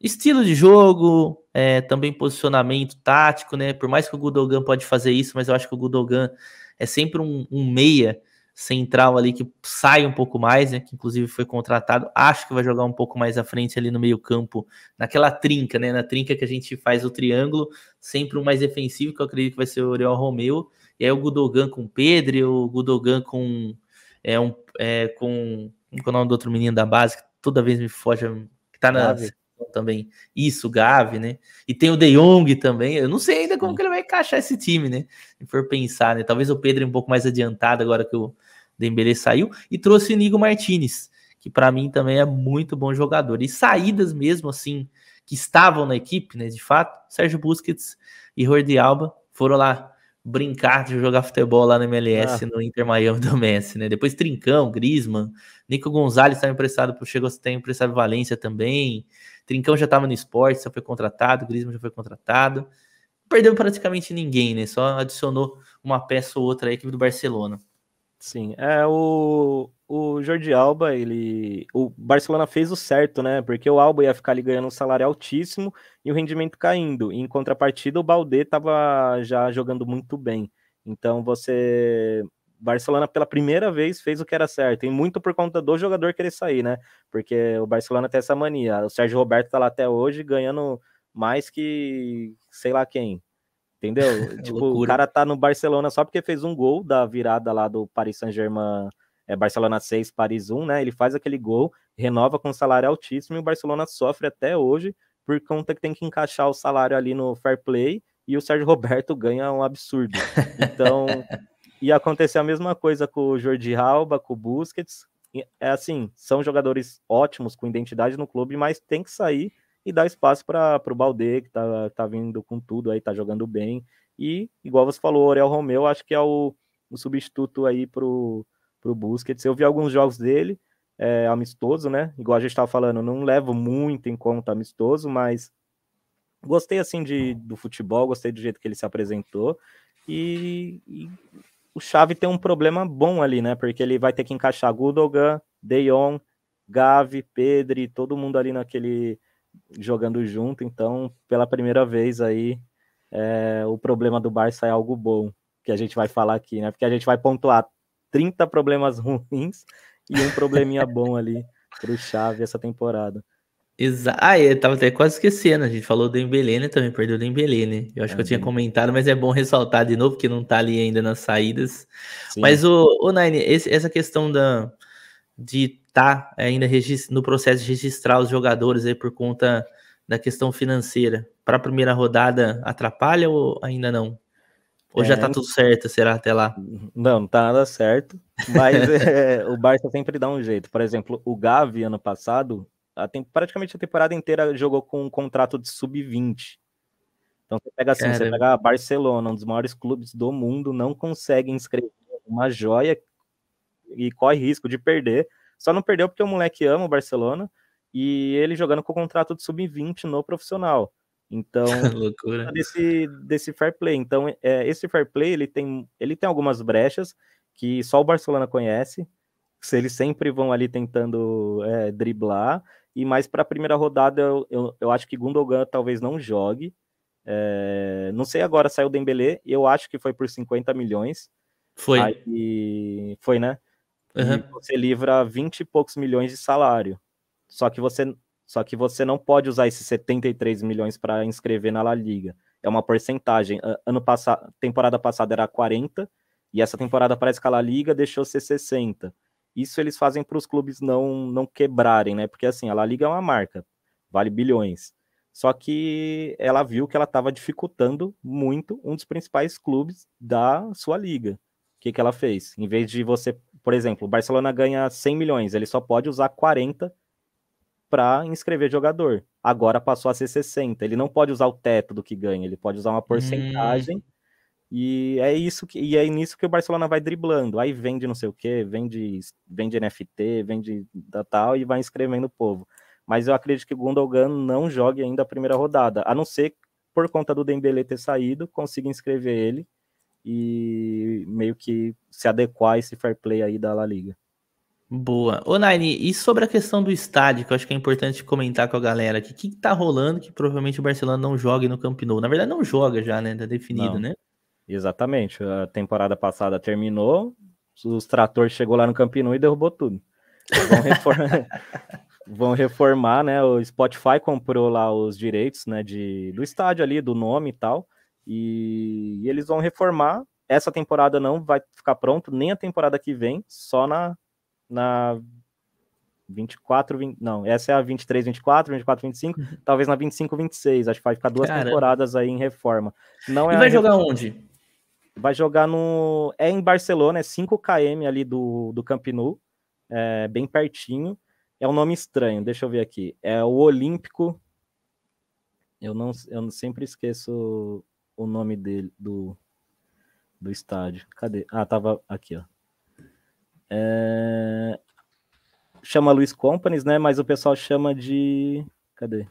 estilo de jogo, é, também posicionamento tático, né? Por mais que o Gudogan pode fazer isso, mas eu acho que o Gudogan é sempre um, um meia central ali que sai um pouco mais, né? Que inclusive foi contratado, acho que vai jogar um pouco mais à frente ali no meio-campo, naquela trinca, né? Na trinca que a gente faz o triângulo, sempre o mais defensivo, que eu acredito que vai ser o Oriol Romeu, e aí o Gudogan com o Pedro, o Gudogan com é um é, com é o nome do outro menino da base, que toda vez me foge, que tá na também. Isso, Gavi, né? E tem o De Jong também. Eu não sei ainda como Sim. que ele vai encaixar esse time, né? Se for pensar, né? Talvez o Pedro é um pouco mais adiantado agora que o Dembele saiu e trouxe o Nigo Martinez, que para mim também é muito bom jogador. E saídas mesmo assim que estavam na equipe, né, de fato, Sérgio Busquets e Jordi Alba foram lá brincar de jogar futebol lá no MLS, ah. no Inter Miami do Messi, né? Depois Trincão, Griezmann, Nico Gonzalez estava emprestado, chegou a ter emprestado Valência também. Trincão já estava no esporte, já foi contratado, Griezmann já foi contratado. Perdeu praticamente ninguém, né? Só adicionou uma peça ou outra aí, equipe do Barcelona. Sim, é o, o Jordi Alba, ele. O Barcelona fez o certo, né? Porque o Alba ia ficar ali ganhando um salário altíssimo e o rendimento caindo. E, em contrapartida, o Balde estava já jogando muito bem. Então você. Barcelona pela primeira vez fez o que era certo, e muito por conta do jogador querer sair, né? Porque o Barcelona tem essa mania. O Sérgio Roberto tá lá até hoje ganhando mais que sei lá quem. Entendeu? [LAUGHS] É tipo, loucura. o cara tá no Barcelona só porque fez um gol da virada lá do Paris Saint-Germain, é, Barcelona 6, Paris 1, né? Ele faz aquele gol, renova com um salário altíssimo e o Barcelona sofre até hoje por conta que tem que encaixar o salário ali no fair play e o Sérgio Roberto ganha um absurdo. Então, ia [LAUGHS] acontecer a mesma coisa com o Jordi Alba, com o Busquets. É assim, são jogadores ótimos com identidade no clube, mas tem que sair e dar espaço para o Balde, que tá, tá vindo com tudo aí, tá jogando bem. E, igual você falou, o Aurel Romeu, acho que é o, o substituto aí pro, pro Busquets. Eu vi alguns jogos dele, é, amistoso, né? Igual a gente estava falando, não levo muito em conta amistoso, mas gostei, assim, de, do futebol, gostei do jeito que ele se apresentou. E, e o chave tem um problema bom ali, né? Porque ele vai ter que encaixar Gudogan, De Jong, Gavi, Pedri, todo mundo ali naquele jogando junto, então pela primeira vez aí é, o problema do Barça é algo bom, que a gente vai falar aqui, né? Porque a gente vai pontuar 30 problemas [LAUGHS] ruins e um probleminha bom ali pro Xavi essa temporada. Exato. Ah, eu tava até quase esquecendo. A gente falou do Embelene né? também, perdeu o Embelene. Né? Eu acho é, que eu tinha uhum. comentado, mas é bom ressaltar de novo que não tá ali ainda nas saídas. Sim. Mas o, o Nine, esse, essa questão da, de está ainda no processo de registrar os jogadores aí por conta da questão financeira. Para a primeira rodada atrapalha ou ainda não? Ou é... já tá tudo certo, será até lá? Não, não tá nada certo, mas [LAUGHS] é, o Barça sempre dá um jeito. Por exemplo, o Gavi ano passado, a tem, praticamente a temporada inteira jogou com um contrato de sub-20. Então você pega assim, Cara... você pega Barcelona, um dos maiores clubes do mundo, não consegue inscrever uma joia e corre risco de perder só não perdeu porque o moleque ama o Barcelona e ele jogando com o contrato de sub-20 no profissional. Então, [LAUGHS] loucura é desse, desse fair play. Então, é, esse fair play ele tem, ele tem algumas brechas que só o Barcelona conhece. Se eles sempre vão ali tentando é, driblar. E mais para a primeira rodada, eu, eu, eu, acho que Gundogan talvez não jogue. É, não sei agora, saiu o Dembélé, eu acho que foi por 50 milhões. Foi. Aí, foi, né? Uhum. você livra 20 e poucos milhões de salário. Só que você só que você não pode usar esses 73 milhões para inscrever na La Liga. É uma porcentagem. Ano passado, temporada passada era 40 e essa temporada parece que a La Liga deixou ser 60. Isso eles fazem para os clubes não não quebrarem, né? Porque assim, a La Liga é uma marca, vale bilhões. Só que ela viu que ela estava dificultando muito um dos principais clubes da sua liga que, que ela fez? Em vez de você, por exemplo, o Barcelona ganha 100 milhões, ele só pode usar 40 para inscrever jogador. Agora passou a ser 60. Ele não pode usar o teto do que ganha, ele pode usar uma hum. porcentagem. Hum. E é isso que e é nisso que o Barcelona vai driblando. Aí vende não sei o que, vende, vende NFT, vende da tal e vai inscrevendo o povo. Mas eu acredito que o Gundogan não jogue ainda a primeira rodada, a não ser por conta do Dembele ter saído, consiga inscrever ele e meio que se adequar a esse fair play aí da La Liga. Boa. Ô, Naini, e sobre a questão do estádio, que eu acho que é importante comentar com a galera aqui. O que, que tá rolando que provavelmente o Barcelona não jogue no Camp Nou? Na verdade, não joga já, né? Tá definido, não. né? Exatamente. A temporada passada terminou, os tratores chegou lá no Camp Nou e derrubou tudo. Vão reformar, [LAUGHS] vão reformar, né? O Spotify comprou lá os direitos, né, de, do estádio ali, do nome e tal. E, e eles vão reformar. Essa temporada não vai ficar pronto, nem a temporada que vem, só na, na 24, 20, não, essa é a 23, 24, 24, 25, talvez na 25, 26. Acho que vai ficar duas temporadas aí em reforma. Não é e vai jogar reforma. onde? Vai jogar no. É em Barcelona, é 5 km ali do, do Camp Nou, é, bem pertinho. É um nome estranho, deixa eu ver aqui. É o Olímpico. Eu não eu sempre esqueço o nome dele do, do estádio. Cadê? Ah, tava aqui, ó. É... Chama Luiz Companies, né? Mas o pessoal chama de. Cadê?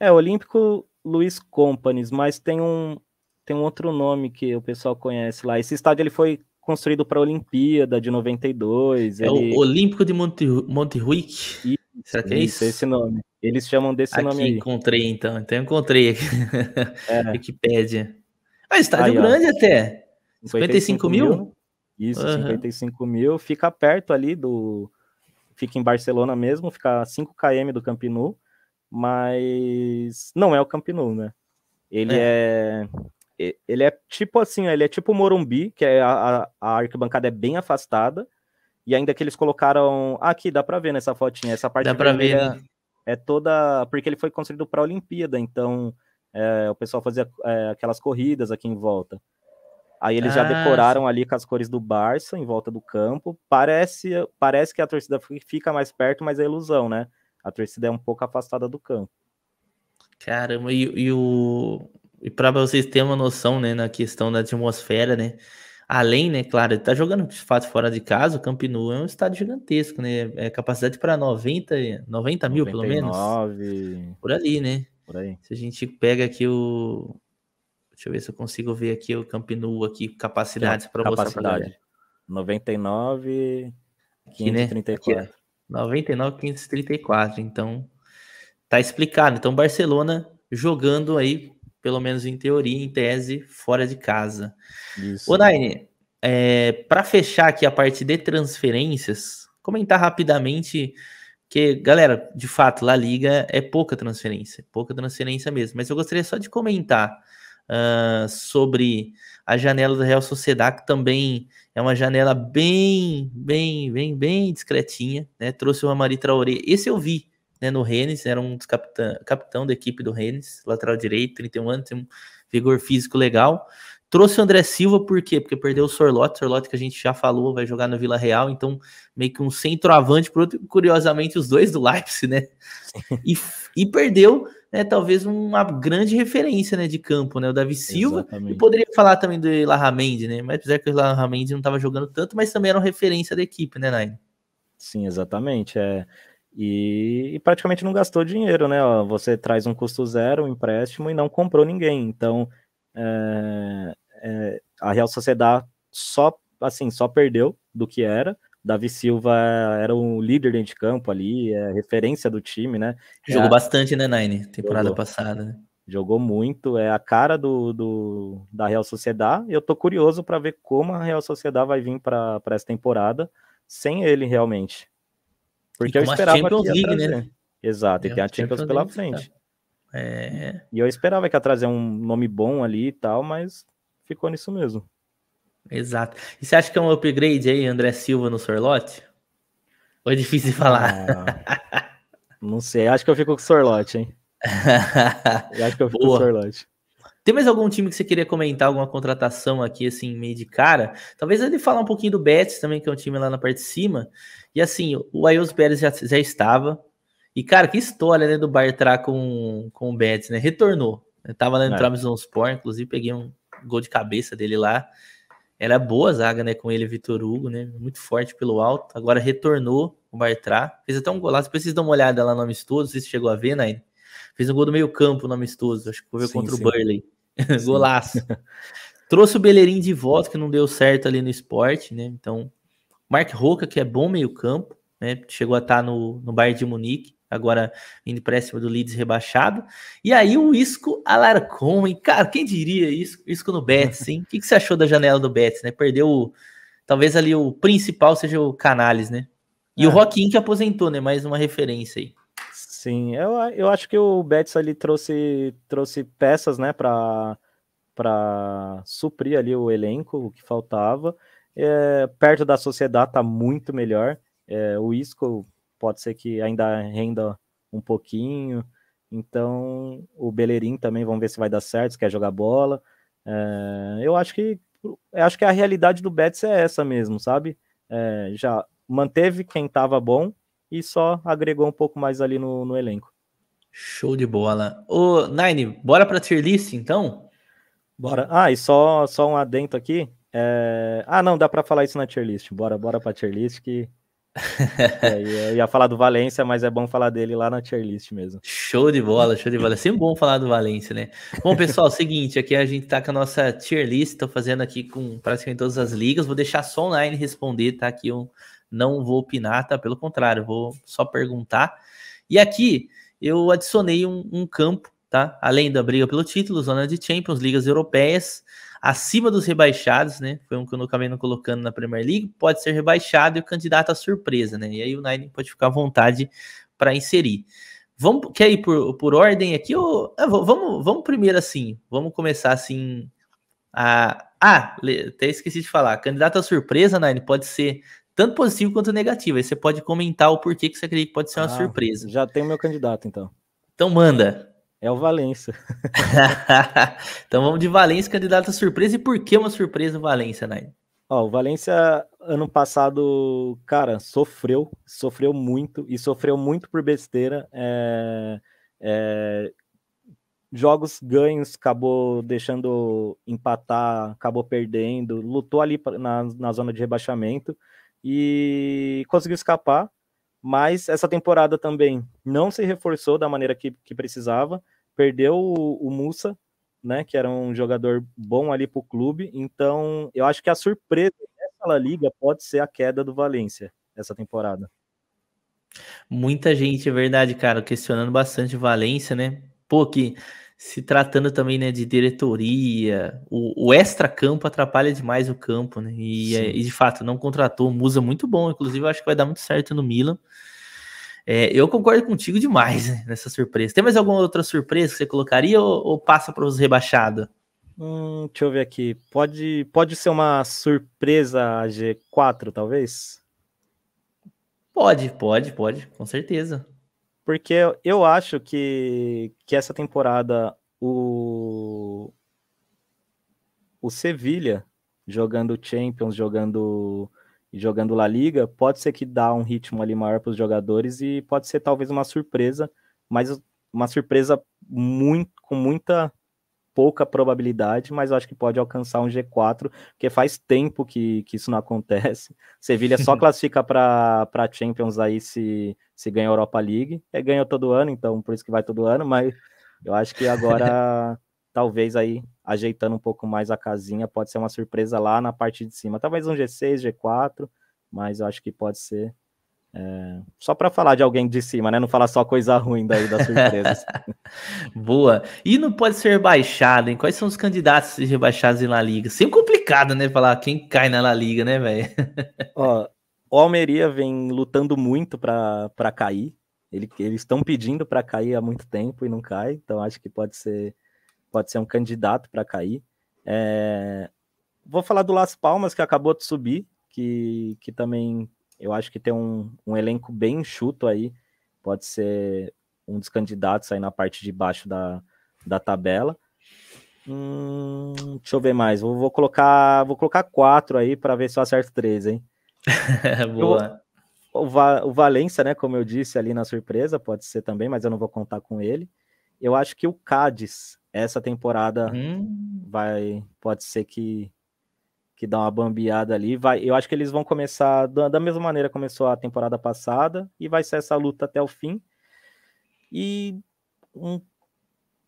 É, Olímpico Luiz Companies, mas tem um, tem um outro nome que o pessoal conhece lá. Esse estádio ele foi construído para a Olimpíada de 92. É ele... o Olímpico de Monte, Monterruic. Será que é isso? Esse nome. Eles chamam desse aqui, nome Aqui encontrei, então. Então eu encontrei aqui. É. [LAUGHS] Ah, estádio aí, grande ó. até. 55, 55 mil? mil? Isso, uhum. 55 mil. Fica perto ali do... Fica em Barcelona mesmo, fica 5 km do Camp Nou, mas não é o Camp Nou, né? Ele é... é... Ele é tipo assim, ele é tipo Morumbi, que é a, a arquibancada é bem afastada, e ainda que eles colocaram. Ah, aqui, dá pra ver nessa né, fotinha. Essa parte dá pra ver. é toda. Porque ele foi construído para a Olimpíada, então é, o pessoal fazia é, aquelas corridas aqui em volta. Aí eles ah, já decoraram ali com as cores do Barça em volta do campo. Parece, parece que a torcida fica mais perto, mas é ilusão, né? A torcida é um pouco afastada do campo. Caramba, e, e o. E para vocês terem uma noção, né, na questão da atmosfera, né? Além, né, claro, ele tá jogando de fato fora de casa, o Nou é um estádio gigantesco, né? É capacidade para 90, 90 mil, pelo menos. Por ali, né? Por aí. Se a gente pega aqui o. Deixa eu ver se eu consigo ver aqui o Nou aqui, capacidade para capacidade. mostrar. 99, 534. Aqui, né? 99, 534. É então, tá explicado. Então, Barcelona jogando aí pelo menos em teoria, em tese, fora de casa. Isso. O Daine, é, para fechar aqui a parte de transferências, comentar rapidamente que, galera, de fato, La Liga é pouca transferência, pouca transferência mesmo. Mas eu gostaria só de comentar uh, sobre a janela da Real Sociedade, que também é uma janela bem, bem, bem, bem discretinha, né? Trouxe o Amari Traoré. Esse eu vi, né, no Rennes, era um dos capitã, capitão da equipe do Rennes, lateral direito, 31 anos, tem um vigor físico legal. Trouxe o André Silva, por quê? Porque perdeu o Sorlote, Sorlot que a gente já falou, vai jogar no Vila Real, então meio que um centroavante, curiosamente, os dois do Leipzig, né? E, e perdeu, né, talvez uma grande referência, né, de campo, né, o Davi Silva, Exatamente. e poderia falar também do Larramendi, né, mas apesar que o Larramendi não estava jogando tanto, mas também era uma referência da equipe, né, Nain? Sim, exatamente, é, e, e, praticamente não gastou dinheiro, né? Você traz um custo zero, um empréstimo e não comprou ninguém. Então é, é, a Real Sociedade só assim só perdeu do que era. Davi Silva era o líder dentro de campo ali, é referência do time, né? É jogou é, bastante, né, Nine? Temporada jogou. passada. Jogou muito, é a cara do, do da Real Sociedade. Eu tô curioso para ver como a Real Sociedade vai vir para essa temporada sem ele realmente. Porque eu esperava. Champions que League, né? trazer. né? Exato, e tem a Champions, Champions pela League, frente. Tá. É... E eu esperava que ia trazer um nome bom ali e tal, mas ficou nisso mesmo. Exato. E você acha que é um upgrade aí, André Silva no Sorlote? É difícil de falar. Ah, não sei, acho que eu fico com o Sorlote, hein? [LAUGHS] acho que eu fico Boa. com o Sorlote. Tem mais algum time que você queria comentar, alguma contratação aqui, assim, meio de cara? Talvez ele falar um pouquinho do Betis também, que é um time lá na parte de cima. E assim, o Ailson Pérez já, já estava. E, cara, que história, né, do Bartra com, com o Betis, né? Retornou. Eu tava lá no é. Trabzonspor, inclusive, peguei um gol de cabeça dele lá. Era boa a zaga, né, com ele Vitor Hugo, né? Muito forte pelo alto. Agora retornou o Bartra. Fez até um golaço. Depois vocês dão uma olhada lá no amistoso, se chegou a ver, né? Fez um gol do meio campo no amistoso. Acho que foi sim, contra sim. o Burley. [LAUGHS] Golaço. Trouxe o Bellerin de volta, que não deu certo ali no esporte, né? Então, Mark Roca, que é bom meio-campo, né? Chegou a estar tá no, no Bayern de Munique, agora indo para cima do Leeds rebaixado. E aí o Isco Alarcon, hein? Cara, quem diria Isco, Isco no Betis, hein? [LAUGHS] O que, que você achou da janela do Betis, né? Perdeu, talvez ali o principal seja o Canales, né? E ah. o Roquinho que aposentou, né? Mais uma referência aí. Sim, eu, eu acho que o Betis ali trouxe, trouxe peças, né, para suprir ali o elenco, o que faltava. É, perto da sociedade tá muito melhor. É, o Isco pode ser que ainda renda um pouquinho. Então, o Bellerin também, vamos ver se vai dar certo, se quer jogar bola. É, eu acho que eu acho que a realidade do Betis é essa mesmo, sabe? É, já manteve quem estava bom, e só agregou um pouco mais ali no, no elenco. Show de bola. Ô, Nine, bora pra tier list então? Bora. Ah, e só, só um adendo aqui. É... Ah, não, dá para falar isso na tier list. Bora, bora pra tier list que. é, [LAUGHS] eu ia falar do Valência, mas é bom falar dele lá na tier list mesmo. Show de bola, show de bola. É sempre bom falar do Valência, né? Bom, pessoal, seguinte, aqui a gente tá com a nossa tier list, tô fazendo aqui com praticamente todas as ligas. Vou deixar só online responder, tá? Aqui um, não vou opinar, tá? Pelo contrário, vou só perguntar. E aqui eu adicionei um, um campo, tá? Além da briga pelo título, zona de Champions, ligas europeias, acima dos rebaixados, né? Foi um que eu acabei não colocando na Premier League, pode ser rebaixado e o candidato à surpresa, né? E aí o Nine pode ficar à vontade para inserir. Vamos, quer ir por, por ordem aqui? Ou, ah, vamos, vamos primeiro assim, vamos começar assim. A, ah, até esqueci de falar. Candidato à surpresa, Nine, pode ser tanto positivo quanto negativo. Aí você pode comentar o porquê que você acredita que pode ser uma ah, surpresa. Já tem o meu candidato, então. Então manda. É o Valência. [LAUGHS] então vamos de Valência, candidato à surpresa. E por que uma surpresa o Valência, né? Ó, o Valência, ano passado, cara, sofreu, sofreu muito, e sofreu muito por besteira. É, é, jogos ganhos, acabou deixando empatar, acabou perdendo, lutou ali na, na zona de rebaixamento e conseguiu escapar. Mas essa temporada também não se reforçou da maneira que, que precisava. Perdeu o, o Musa, né, que era um jogador bom ali para o clube. Então, eu acho que a surpresa dessa Liga pode ser a queda do Valência essa temporada. Muita gente, é verdade, cara, questionando bastante Valência, né? Pô, que se tratando também né, de diretoria, o, o extra-campo atrapalha demais o campo, né? E, eh, e, de fato, não contratou. Musa é muito bom, inclusive, eu acho que vai dar muito certo no Milan. É, eu concordo contigo demais né, nessa surpresa. Tem mais alguma outra surpresa que você colocaria ou, ou passa para os rebaixados? Hum, deixa eu ver aqui. Pode, pode ser uma surpresa G4, talvez? Pode, pode, pode, com certeza porque eu acho que, que essa temporada o, o Sevilha jogando Champions, jogando jogando La Liga, pode ser que dá um ritmo ali maior para os jogadores e pode ser talvez uma surpresa, mas uma surpresa muito, com muita pouca probabilidade, mas eu acho que pode alcançar um G4, porque faz tempo que, que isso não [LAUGHS] acontece. Sevilha só [LAUGHS] classifica para Champions aí se, se ganha a Europa League. É, ganha todo ano, então por isso que vai todo ano, mas eu acho que agora [LAUGHS] talvez aí ajeitando um pouco mais a casinha, pode ser uma surpresa lá na parte de cima. Talvez um G6, G4, mas eu acho que pode ser é, só para falar de alguém de cima, né? Não falar só coisa ruim daí das surpresas. [LAUGHS] Boa. E não pode ser rebaixado, hein? Quais são os candidatos rebaixados em La Liga? Sempre complicado, né? Falar quem cai na La Liga, né, velho? Ó, o Almeria vem lutando muito para cair. Ele, eles estão pedindo para cair há muito tempo e não cai, então acho que pode ser, pode ser um candidato para cair. É, vou falar do Las Palmas, que acabou de subir, que, que também eu acho que tem um, um elenco bem enxuto aí. Pode ser um dos candidatos aí na parte de baixo da, da tabela. Hum, deixa eu ver mais. Vou, vou, colocar vou colocar quatro aí para ver se eu acerto três, hein? [LAUGHS] Boa. o, Va, o Valência, né? Como eu disse ali na surpresa, pode ser também, mas eu não vou contar com ele. Eu acho que o Cádiz essa temporada hum. vai pode ser que que dá uma bambiada ali. Vai, eu acho que eles vão começar da, da mesma maneira começou a temporada passada e vai ser essa luta até o fim. E um,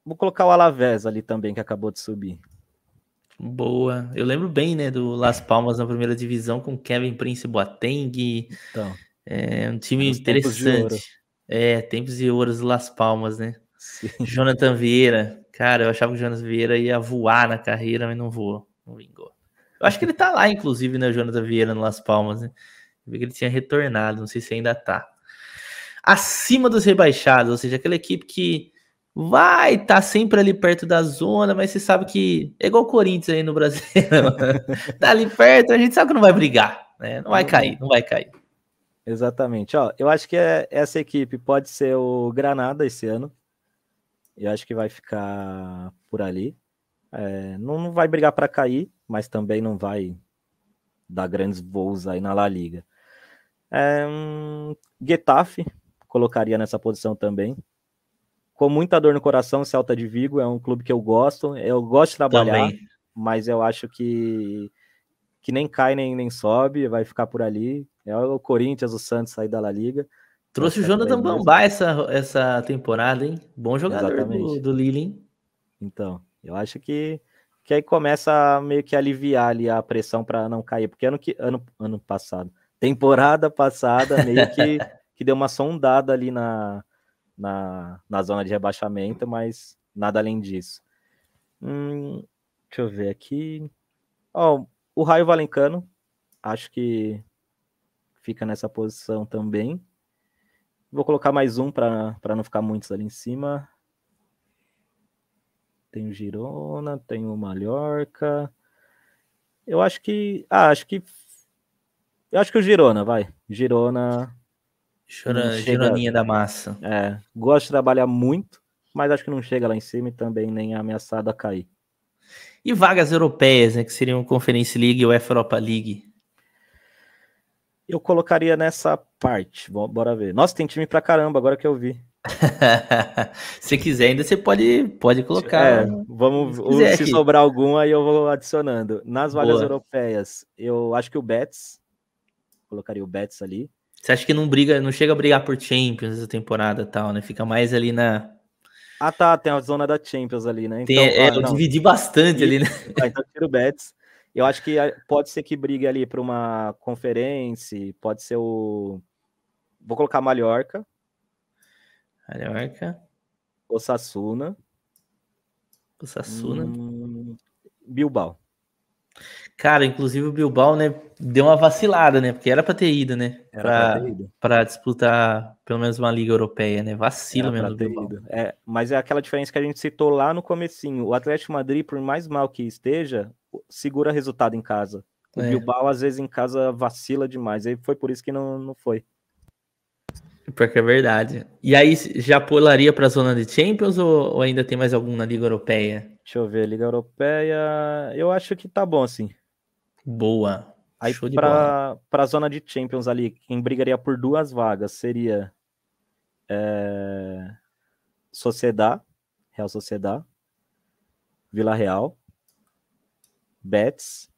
vou colocar o Alavés ali também que acabou de subir. Boa. Eu lembro bem, né, do Las Palmas na primeira divisão com Kevin Prince Boateng. Então, é um time interessante. Tempos é, tempos e ouros do Las Palmas, né? Sim. Jonathan Vieira. Cara, eu achava que o Jonathan Vieira ia voar na carreira, mas não voou. Não vingou. Eu acho que ele tá lá, inclusive, né, o Jonathan Vieira no Las Palmas, né? Eu vi que ele tinha retornado, não sei se ainda tá. Acima dos rebaixados, ou seja, aquela equipe que vai estar tá sempre ali perto da zona, mas você sabe que é igual o Corinthians aí no Brasil. [LAUGHS] tá ali perto, a gente sabe que não vai brigar, né? Não vai cair, não vai cair. Exatamente. Ó, eu acho que é, essa equipe pode ser o Granada esse ano. Eu acho que vai ficar por ali. É, não, não vai brigar para cair, mas também não vai dar grandes voos aí na La Liga. É, um, Getafe colocaria nessa posição também. Com muita dor no coração, Celta de Vigo é um clube que eu gosto. Eu gosto de trabalhar, também. mas eu acho que que nem cai nem, nem sobe, vai ficar por ali. É o Corinthians, o Santos sair da La Liga. Trouxe o é Jonathan Bambá essa, essa temporada, hein? Bom jogador Exatamente. do, do Lille, hein? Então, eu acho que, que aí começa a meio que aliviar ali a pressão para não cair, porque ano, que, ano, ano passado, temporada passada, meio que, [LAUGHS] que deu uma sondada ali na, na, na zona de rebaixamento, mas nada além disso. Hum, deixa eu ver aqui. Ó, o Raio Valencano, acho que fica nessa posição também. Vou colocar mais um para não ficar muitos ali em cima tem o Girona, tem o Mallorca. Eu acho que. Ah, acho que. Eu acho que o Girona, vai. Girona. Chora, chega... Gironinha da massa. É, gosto de trabalhar muito, mas acho que não chega lá em cima e também nem é ameaçado a cair. E vagas europeias, né? Que seriam Conference League e Europa League. Eu colocaria nessa parte. Bora ver. Nossa, tem time pra caramba, agora que eu vi. [LAUGHS] se quiser ainda você pode, pode colocar. É, vamos se, ou, se sobrar algum aí eu vou adicionando. Nas vagas Boa. europeias, eu acho que o Betis colocaria o Betis ali. Você acha que não briga, não chega a brigar por Champions essa temporada tal, né? Fica mais ali na Ah, tá, tem a zona da Champions ali, né? Então, tem, é, ah, eu não. dividi bastante e, ali, né? Ah, então o Betis. Eu acho que ah, pode ser que brigue ali para uma conferência, pode ser o vou colocar Mallorca Mallorca. Osasuna. Osasuna. Hum, Bilbao. Cara, inclusive o Bilbao, né, deu uma vacilada, né? Porque era para ter ido, né? Era para disputar pelo menos uma liga europeia, né? Vacila mesmo o Ido. É, mas é aquela diferença que a gente citou lá no comecinho. O Atlético Madrid, por mais mal que esteja, segura resultado em casa. O é. Bilbao às vezes em casa vacila demais. E foi por isso que não, não foi. Porque é verdade. E aí já pularia para a zona de Champions ou, ou, ainda tem mais algum na Liga Europeia? Deixa eu ver, Liga Europeia, eu acho que tá bom assim. Boa. Aí para a zona de Champions ali, quem brigaria por duas vagas seria é, Sociedad, Real Sociedad, Vila Real, Betis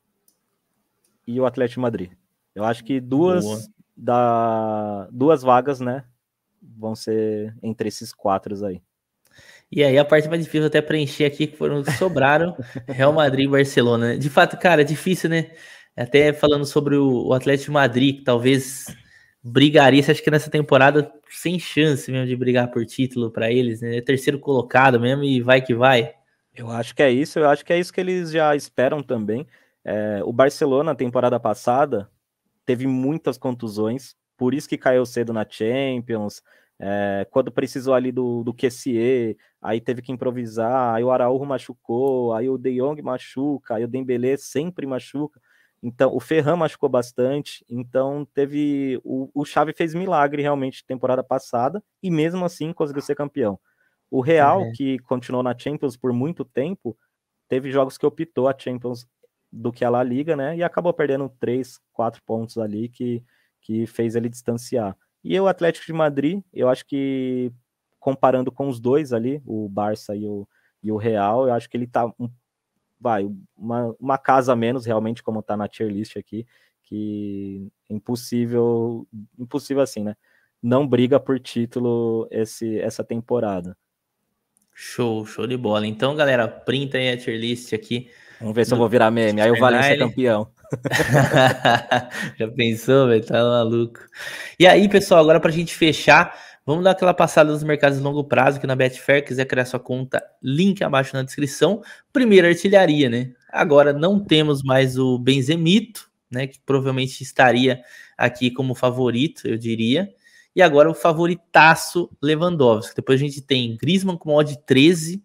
e o Atlético Madrid. Eu acho que duas Boa da duas vagas, né? Vão ser entre esses quatro aí. E aí a parte mais difícil até preencher aqui que foram sobraram [LAUGHS] Real Madrid e Barcelona. Né? De fato, cara, é difícil, né? Até falando sobre o Atlético de Madrid, que talvez brigaria, acho que nessa temporada sem chance mesmo de brigar por título para eles, né? É terceiro colocado mesmo e vai que vai. Eu acho que é isso, eu acho que é isso que eles já esperam também. É, o Barcelona, temporada passada, teve muitas contusões, por isso que caiu cedo na Champions. É, quando precisou ali do, do QCE, aí teve que improvisar, aí o Araújo machucou, aí o De Jong machuca, aí o Dembele sempre machuca. Então, o Ferran machucou bastante, então teve. O, o Chave fez milagre realmente temporada passada, e mesmo assim conseguiu ser campeão. O Real, uhum. que continuou na Champions por muito tempo, teve jogos que optou a Champions do que a La Liga, né? E acabou perdendo três, quatro pontos ali que, que fez ele distanciar. E o Atlético de Madrid, eu acho que comparando com os dois ali, o Barça e o, e o Real, eu acho que ele tá um, vai uma, uma casa a menos realmente como tá na tier list aqui, que impossível, impossível assim, né? Não briga por título esse, essa temporada. Show, show de bola. Então, galera, printa aí a tier list aqui Vamos ver se eu vou virar meme. Aí o Valência é campeão. [LAUGHS] Já pensou, velho? Tá maluco. E aí, pessoal, agora pra gente fechar, vamos dar aquela passada nos mercados de longo prazo que na Betfair. Quiser criar sua conta, link abaixo na descrição. Primeira artilharia, né? Agora não temos mais o Benzemito, né? Que provavelmente estaria aqui como favorito, eu diria. E agora o favoritaço Lewandowski. Depois a gente tem Griezmann com odd 13,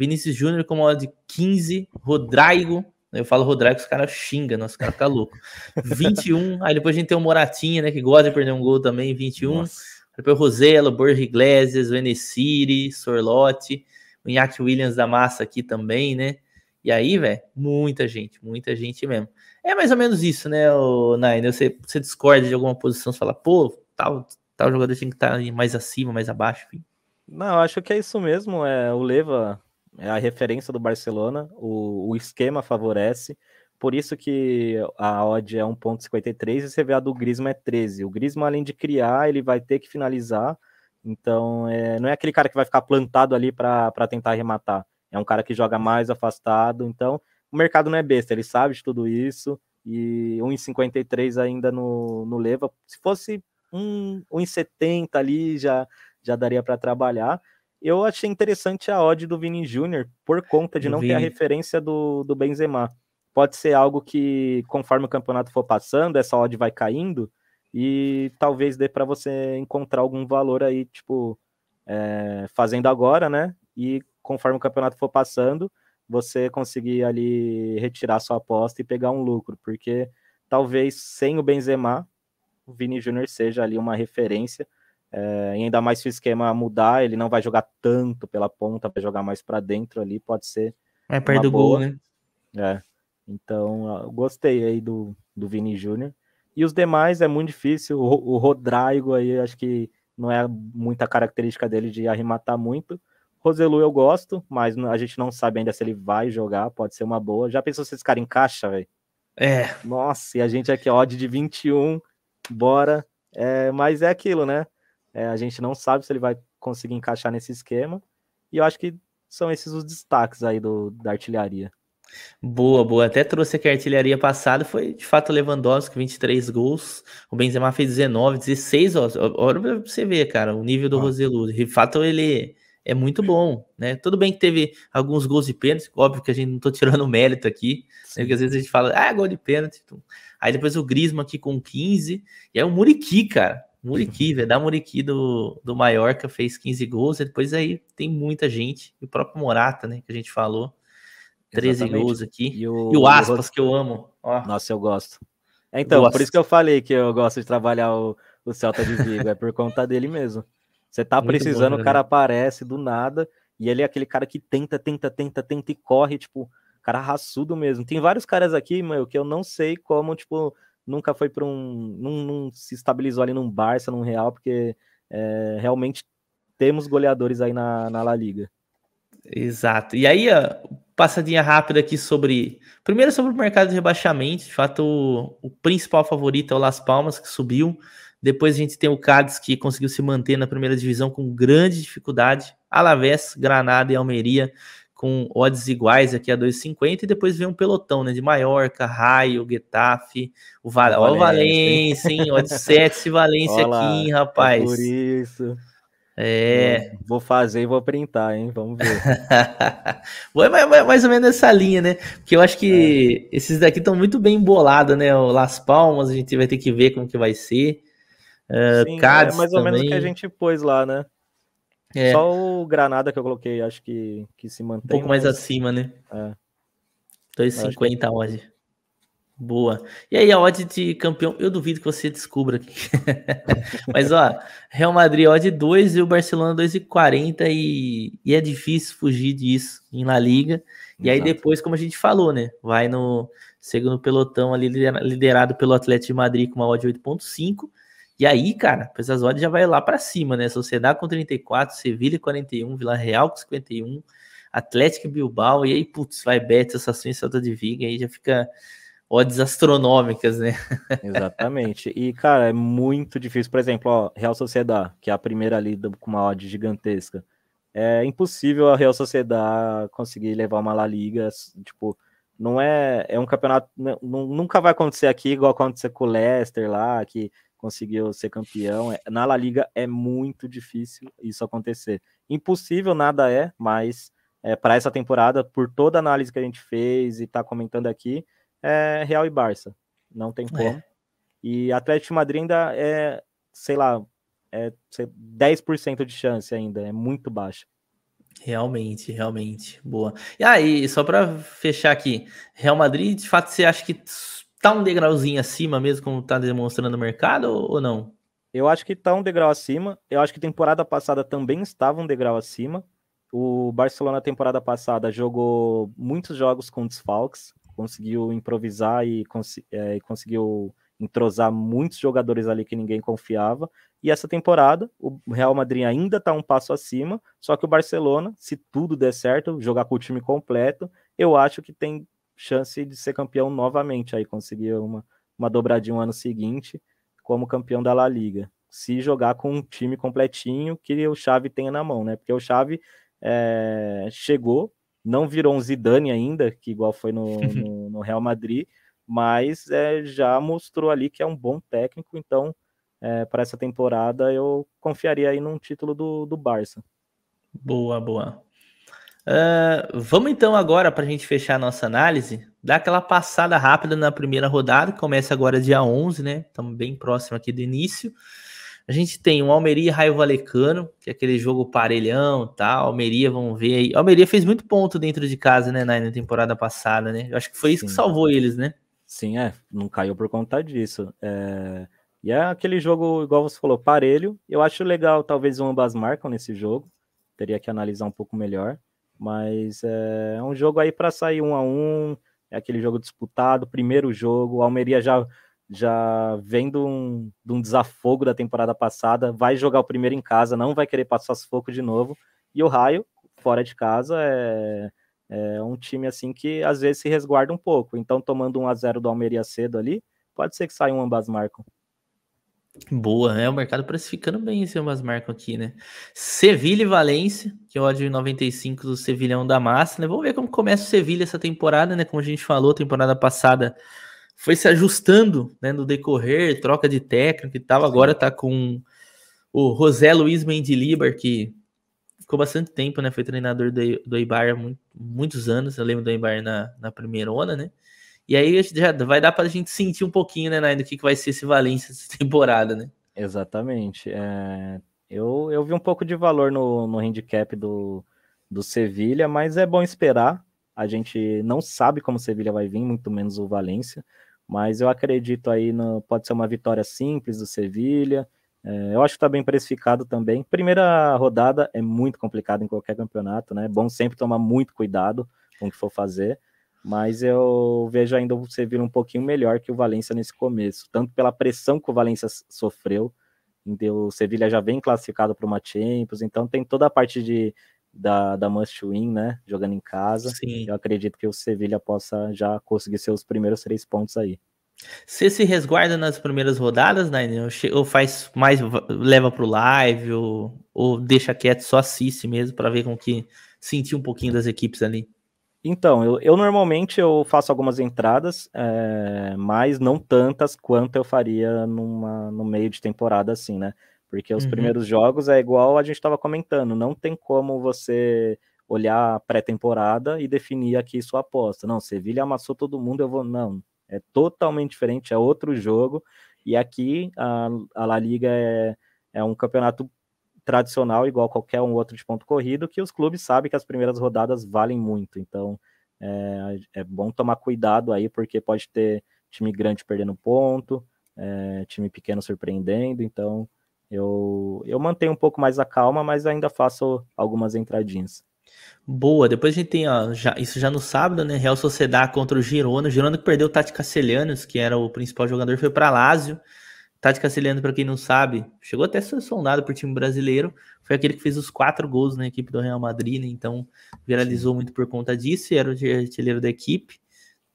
Vinícius Júnior com uma odd de 15, Rodrigo, eu falo Rodrigo, os caras xingam, nosso cara fica louco. 21, [LAUGHS] aí depois a gente tem o Moratinha, né, que gosta de perder um gol também, 21. Nossa. Depois o Roselo, Borja Iglesias, o Enesiri, Sorlotti, o Iñaki Williams da massa aqui também, né? E aí, velho, muita gente, muita gente mesmo. É mais ou menos isso, né, o Nine? Né, você, você discorda de alguma posição, você fala, pô, tal, tal jogador tinha que estar tá mais acima, mais abaixo, enfim. Não, acho que é isso mesmo. É, o Leva é a referência do Barcelona, o, o esquema favorece, por isso que a odd é 1.53 e você vê a do Griezmann é 13. O Griezmann, além de criar, ele vai ter que finalizar, então é, não é aquele cara que vai ficar plantado ali para tentar arrematar, é um cara que joga mais afastado, então o mercado não é besta, ele sabe de tudo isso, e 1,53 ainda no, no Leva, se fosse 1,70 ali já, já daria para trabalhar, eu achei interessante a odd do Vini Júnior por conta de não Vini. ter a referência do, do Benzema. Pode ser algo que, conforme o campeonato for passando, essa odd vai caindo e talvez dê para você encontrar algum valor aí, tipo, é, fazendo agora, né? E conforme o campeonato for passando, você conseguir ali retirar sua aposta e pegar um lucro, porque talvez sem o Benzema, o Vini Júnior seja ali uma referência é, e ainda mais se o esquema mudar, ele não vai jogar tanto pela ponta, vai jogar mais para dentro ali, pode ser. É perto do boa. gol, né? É. Então, eu gostei aí do, do Vini Júnior. E os demais é muito difícil. O, o Rodrigo aí, acho que não é muita característica dele de arrematar muito. Roselu eu gosto, mas a gente não sabe ainda se ele vai jogar, pode ser uma boa. Já pensou se esse cara encaixa, velho? É. Nossa, e a gente aqui, ó, de 21, bora. É, mas é aquilo, né? É, a gente não sabe se ele vai conseguir encaixar nesse esquema. E eu acho que são esses os destaques aí do, da artilharia. Boa, boa. Até trouxe aqui a artilharia passada, foi de fato Lewandowski, 23 gols. O Benzema fez 19, 16, Olha pra você ver, cara, o nível do ah. Roselu. De fato, ele é muito bom, né? Tudo bem que teve alguns gols de pênalti, óbvio que a gente não tô tirando mérito aqui, né? porque às vezes a gente fala, ah, gol de pênalti. Aí depois o Griezmann aqui com 15, e aí é o Muriqui, cara. Muriqui, uhum. velho. Da Muriqui do, do Mallorca fez 15 gols. e depois aí tem muita gente. E o próprio Morata, né? Que a gente falou. 13 Exatamente. gols aqui. E o, e o Aspas, o... que eu amo. Ó. Nossa, eu gosto. É, então, gosto. por isso que eu falei que eu gosto de trabalhar o, o Celta de Vigo. é por conta dele mesmo. Você tá [LAUGHS] Muito precisando, bom, o cara aparece do nada. E ele é aquele cara que tenta, tenta, tenta, tenta e corre, tipo, cara raçudo mesmo. Tem vários caras aqui, meu, que eu não sei como, tipo, nunca foi para um. Não, não, se estabilizou ali num Barça, num Real, porque é, realmente temos goleadores aí na, na La Liga. Exato. E aí, ó, passadinha rápida aqui sobre. Primeiro sobre o mercado de rebaixamento. De fato, o, o, principal favorito é o Las Palmas, que subiu. Depois a gente tem o Cádiz, que conseguiu se manter na primeira divisão com grande dificuldade. Alavés, Granada e Almeria, com odds iguais aqui a 2,50 e depois vem um pelotão, né? De Maiorca, Raio, Getafe, o, Val o Valência, hein? Odds 7 [LAUGHS] e Valência Olá, aqui, hein, rapaz. É por isso. É. vou fazer e vou printar, hein? Vamos ver. [LAUGHS] é mais ou menos essa linha, né? Porque eu acho que é. esses daqui estão muito bem embolados, né? O Las Palmas, a gente vai ter que ver como que vai ser. Uh, Sim, é Cádiz é mais ou também. menos o que a gente pôs lá, né? É. Só o Granada que eu coloquei, acho que, que se mantém. Um pouco mais acima, né? É. 2,50 que... É a odd. Boa. E aí, a odd de campeão, eu duvido que você descubra aqui. [LAUGHS] Mas, ó, Real Madrid odd 2 e o Barcelona 2,40 e, e é difícil fugir disso em La Liga. E Exato. aí depois, como a gente falou, né, vai no segundo pelotão ali liderado pelo Atlético de Madrid com uma odd 8,5 e aí, cara, as odds já vai lá para cima, né? Sociedade com 34, Sevilha 41, Vila Real com 51, Atlético Bilbao, e aí, putz, vai Betis, Assassino e de Viga, aí já fica odds astronômicas, né? [LAUGHS] Exatamente. E, cara, é muito difícil. Por exemplo, ó, Real Sociedade, que é a primeira ali com uma odd gigantesca. É impossível a Real Sociedade conseguir levar uma La Liga, tipo, não é... É um campeonato... Né, nunca vai acontecer aqui, igual aconteceu com o Leicester lá, que conseguiu ser campeão. É, na La Liga é muito difícil isso acontecer. Impossível nada é, mas é, para essa temporada, por toda a análise que a gente fez e está comentando aqui, é Real e Barça. Não tem é. como. É. E Atlético de Madrid ainda é, sei lá, é 10% de chance ainda, é muito baixa. Realmente, realmente, boa. E aí, só para fechar aqui, Real Madrid, de fato, você acha que tá um degrauzinho acima mesmo, como tá demonstrando o mercado, ou não? Eu acho que tá um degrau acima. Eu acho que temporada passada também estava um degrau acima. O Barcelona, temporada passada, jogou muitos jogos com desfalques, conseguiu improvisar e, cons é, conseguiu entrosar muitos jogadores ali que ninguém confiava. E essa temporada, o Real Madrid ainda está um passo acima, só que o Barcelona, se tudo der certo, jogar com o time completo, eu acho que tem chance de ser campeão novamente, aí conseguir uma, uma dobradinha no ano seguinte como campeão da La Liga. Se jogar com um time completinho que o Xavi tenha na mão, né? Porque o Xavi é, chegou, não virou um Zidane ainda, que igual foi no, [LAUGHS] no, no Real Madrid, mas é, já mostrou ali que é um bom técnico, então é, eh, para essa temporada eu confiaria aí num título do, do Barça. Boa, boa. Ah, vamos então agora, para a gente fechar a nossa análise, dar aquela passada rápida na primeira rodada, que começa agora dia 11, né? Estamos bem próximo aqui do início. A gente tem o Almeria e Raio Valecano, que é aquele jogo parelhão, tá? Almeria, vamos ver aí. Almeria fez muito ponto dentro de casa, né, na temporada passada, né? Eu acho que foi isso que salvou eles, né? Sim, é. Não caiu por conta disso. É... E é aquele jogo, igual você falou, parelho. Eu acho legal, talvez ambas marcam nesse jogo. Teria que analisar um pouco melhor. Mas é, é um jogo aí para sair um a um, é aquele jogo disputado, primeiro jogo. O Almeria já, já vem de um, de um desafogo da temporada passada, vai jogar o primeiro em casa, não vai querer passar sufoco de novo. E o Raio, fora de casa, é, é um time assim que às vezes se resguarda um pouco. Então, tomando um a zero do Almeria cedo ali, pode ser que saia um ambas marcam. Boa, né? O mercado precificando bem esse umas marcas aqui, né? Sevilha e Valência, que é o ódio 95 do Sevilhão da Massa, né? Vamos ver como começa o Sevilha essa temporada, né? Como a gente falou, temporada passada foi se ajustando, né? No decorrer, troca de técnico e tal. Agora tá com o José Luiz Mendilibar, que ficou bastante tempo, né? Foi treinador do, do Eibar há muitos anos. Eu lembro do Eibar na, na primeira onda, né? E aí já vai dar para a gente sentir um pouquinho, né, Nai, do que, que vai ser esse Valência essa [LAUGHS] temporada, né? Exatamente. É, eu, eu vi um pouco de valor no, no handicap do, do Sevilha, mas é bom esperar. A gente não sabe como o Sevilha vai vir, muito menos o Valência. Mas eu acredito aí, no, pode ser uma vitória simples do Sevilha. É, eu acho que está bem precificado também. Primeira rodada é muito complicado em qualquer campeonato, né? É bom sempre tomar muito cuidado com o que for fazer mas eu vejo ainda o Sevilla um pouquinho melhor que o Valência nesse começo, tanto pela pressão que o Valência sofreu, o Sevilla já vem classificado para uma Champions, então tem toda a parte de, da, da must win, né, jogando em casa, Sim. eu acredito que o Sevilla possa já conseguir seus primeiros três pontos aí. Você se resguarda nas primeiras rodadas, né? Ou faz mais, leva para o live, ou, ou deixa quieto, só assiste mesmo para ver com que sentir um pouquinho das equipes ali. Então, eu, eu, normalmente eu faço algumas entradas, é, mas não tantas quanto eu faria numa, no meio de temporada assim, né? Porque os uhum. primeiros jogos é igual a gente estava comentando, não tem como você olhar pré-temporada e definir aqui sua aposta. Não, Sevilha amassou todo mundo, eu vou. Não, é totalmente diferente, é outro jogo. E aqui a, a La Liga é, é um campeonato tradicional, igual qualquer um outro de ponto corrido, que os clubes sabem que as primeiras rodadas valem muito. Então, é, é bom tomar cuidado aí, porque pode ter time grande perdendo ponto, é, time pequeno surpreendendo. Então, eu, eu mantenho um pouco mais a calma, mas ainda faço algumas entradinhas. Boa, depois a gente tem, ó, já, isso já no sábado, né? Real Sociedade contra o Girona. Girona que perdeu o Tati Castelhanos, que era o principal jogador, foi para Lazio. Tati Castelhano, para quem não sabe, chegou até a ser sondado por time brasileiro, foi aquele que fez os quatro gols na equipe do Real Madrid, né? então viralizou muito por conta disso, e era o artilheiro da equipe,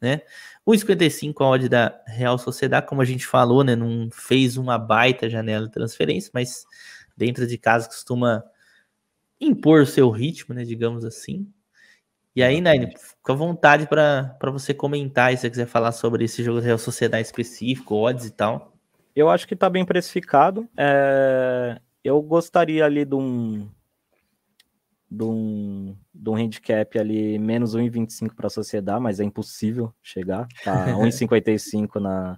né? 1,55 a odd da Real Sociedade, como a gente falou, né? Não fez uma baita janela de transferência, mas dentro de casa costuma impor o seu ritmo, né? Digamos assim. E aí, Naine, fica à vontade para você comentar e se você quiser falar sobre esse jogo da Real Sociedade específico, odds e tal. Eu acho que está bem precificado. É... Eu gostaria ali de um, de um, de um handicap ali menos 1,25 para a sociedade, mas é impossível chegar. Tá 1,55 [LAUGHS] na,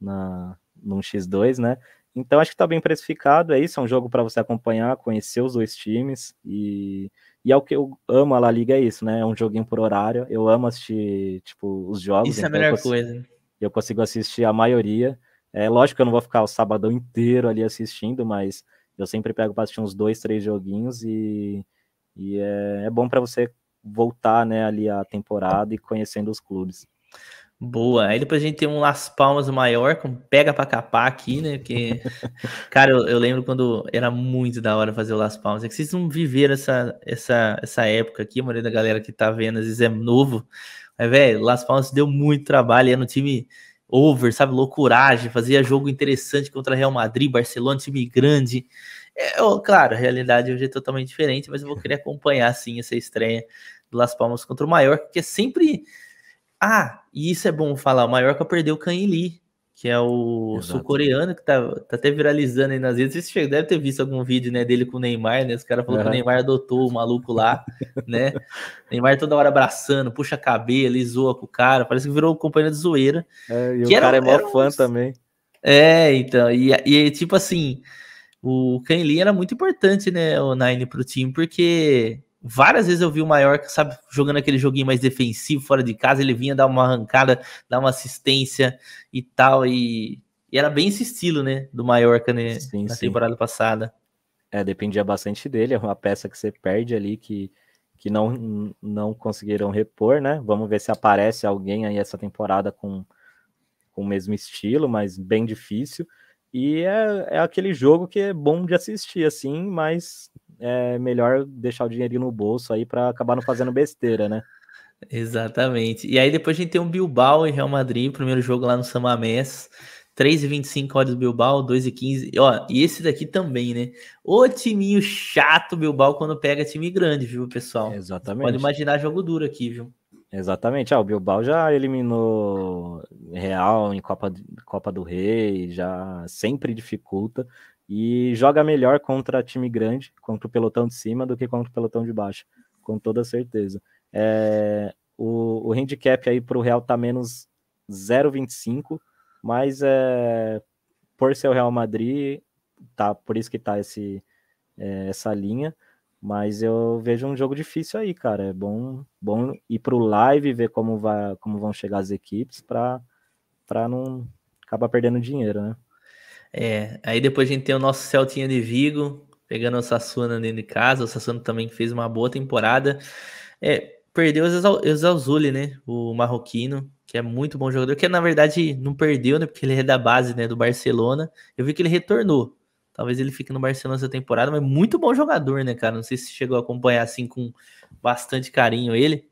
na, num X2, né? Então acho que está bem precificado. É isso, é um jogo para você acompanhar, conhecer os dois times. E, e é o que eu amo a La Liga, é isso, né? É um joguinho por horário. Eu amo assistir tipo, os jogos. Isso então é a então melhor eu consigo, coisa. Eu consigo assistir a maioria. É lógico que eu não vou ficar o sabadão inteiro ali assistindo, mas eu sempre pego para assistir uns dois, três joguinhos e, e é, é bom para você voltar né, ali a temporada e conhecendo os clubes. Boa. Aí depois a gente tem um Las Palmas maior, com pega pra capar aqui, né? Porque, [LAUGHS] cara, eu, eu, lembro quando era muito da hora fazer o Las Palmas. É que vocês não viveram essa, essa, essa época aqui, a maioria da galera que tá vendo às vezes é novo. Mas, velho, Las Palmas deu muito trabalho, era time over, sabe, loucuragem, fazia jogo interessante contra Real Madrid, Barcelona, time grande. É, claro, a realidade hoje é totalmente diferente, mas eu vou querer acompanhar sim essa estreia do Las Palmas contra o Mallorca, que é sempre. Ah, e isso é bom falar, o Mallorca perdeu o Canhili que é o sul-coreano, que tá, tá até viralizando aí nas redes. Você deve ter visto algum vídeo né, dele com o Neymar, né? Os caras falaram que o Neymar adotou o maluco lá, né? [LAUGHS] Neymar toda hora abraçando, puxa cabelo, e zoa com o cara. Parece que virou companheiro de zoeira. É, e o era, cara é mó fã uns... também. É, então, e, e tipo assim, o Ken Lee era muito importante, né, o Nine, pro time, porque Várias vezes eu vi o Maiorca, sabe, jogando aquele joguinho mais defensivo fora de casa, ele vinha dar uma arrancada, dar uma assistência e tal, e, e era bem esse estilo, né, do Maiorca né, sim, na sim. temporada passada. É, dependia bastante dele, é uma peça que você perde ali que, que não, não conseguiram repor, né? Vamos ver se aparece alguém aí essa temporada com, com o mesmo estilo, mas bem difícil. E é, é aquele jogo que é bom de assistir, assim, mas é melhor deixar o dinheiro no bolso aí para acabar não fazendo besteira, né? Exatamente. E aí depois a gente tem o Bilbao e Real Madrid, primeiro jogo lá no Samamés. 3,25 horas do Bilbao, 2,15. Ó, e esse daqui também, né? O timinho chato Bilbao quando pega time grande, viu, pessoal? Exatamente. Pode imaginar jogo duro aqui, viu? Exatamente. Ah, o Bilbao já eliminou Real em Copa, Copa do Rei, já sempre dificulta e joga melhor contra time grande, contra o pelotão de cima, do que contra o pelotão de baixo, com toda certeza. É, o, o handicap aí para o Real tá menos 0,25, mas é, por ser o Real Madrid, tá por isso que tá esse, é, essa linha. Mas eu vejo um jogo difícil aí, cara. É bom, bom ir pro live, ver como, vai, como vão chegar as equipes para não acabar perdendo dinheiro, né? É, aí depois a gente tem o nosso Celtinha de Vigo, pegando o Sassuna dentro de casa. O Sassuna também fez uma boa temporada. É, perdeu o Exalzuli, né? O marroquino, que é muito bom jogador. Que na verdade não perdeu, né? Porque ele é da base né, do Barcelona. Eu vi que ele retornou. Talvez ele fique no Barcelona essa temporada, mas muito bom jogador, né, cara? Não sei se chegou a acompanhar assim com bastante carinho ele.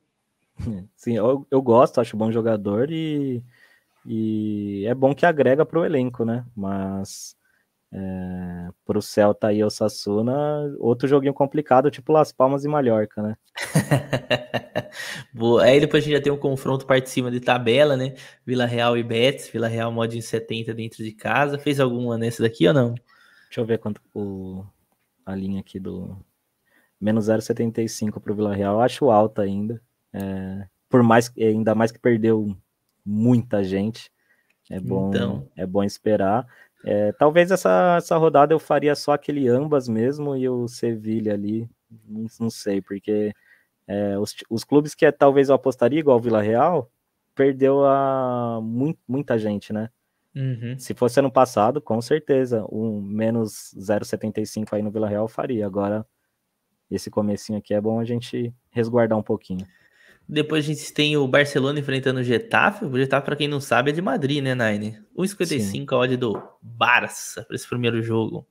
[LAUGHS] Sim, eu, eu gosto, acho bom jogador e e é bom que agrega para o elenco, né? Mas é, para o Celta e o Sassuna, outro joguinho complicado, tipo Las Palmas e Mallorca, né? [LAUGHS] Boa. Aí depois a gente já tem um confronto parte de cima de tabela, né? Vila Real e Betis, Vila Real mod em 70 dentro de casa. Fez alguma nessa daqui ou não? Deixa eu ver quanto o, a linha aqui do menos 0,75 para o Vila Real. Eu acho alta ainda. É, por mais ainda mais que perdeu muita gente. É bom, então... é bom esperar. É, talvez essa, essa rodada eu faria só aquele ambas mesmo e o Sevilha ali, não, não sei, porque é, os, os clubes que é, talvez eu apostaria, igual o Vila Real, perdeu a mu muita gente, né? Uhum. Se fosse ano passado, com certeza, um menos 0,75 aí no Vila Real faria. Agora, esse comecinho aqui é bom a gente resguardar um pouquinho. Depois a gente tem o Barcelona enfrentando o Getafe. O Getafe, para quem não sabe, é de Madrid, né, Nine? 1,55 a odd do Barça para esse primeiro jogo.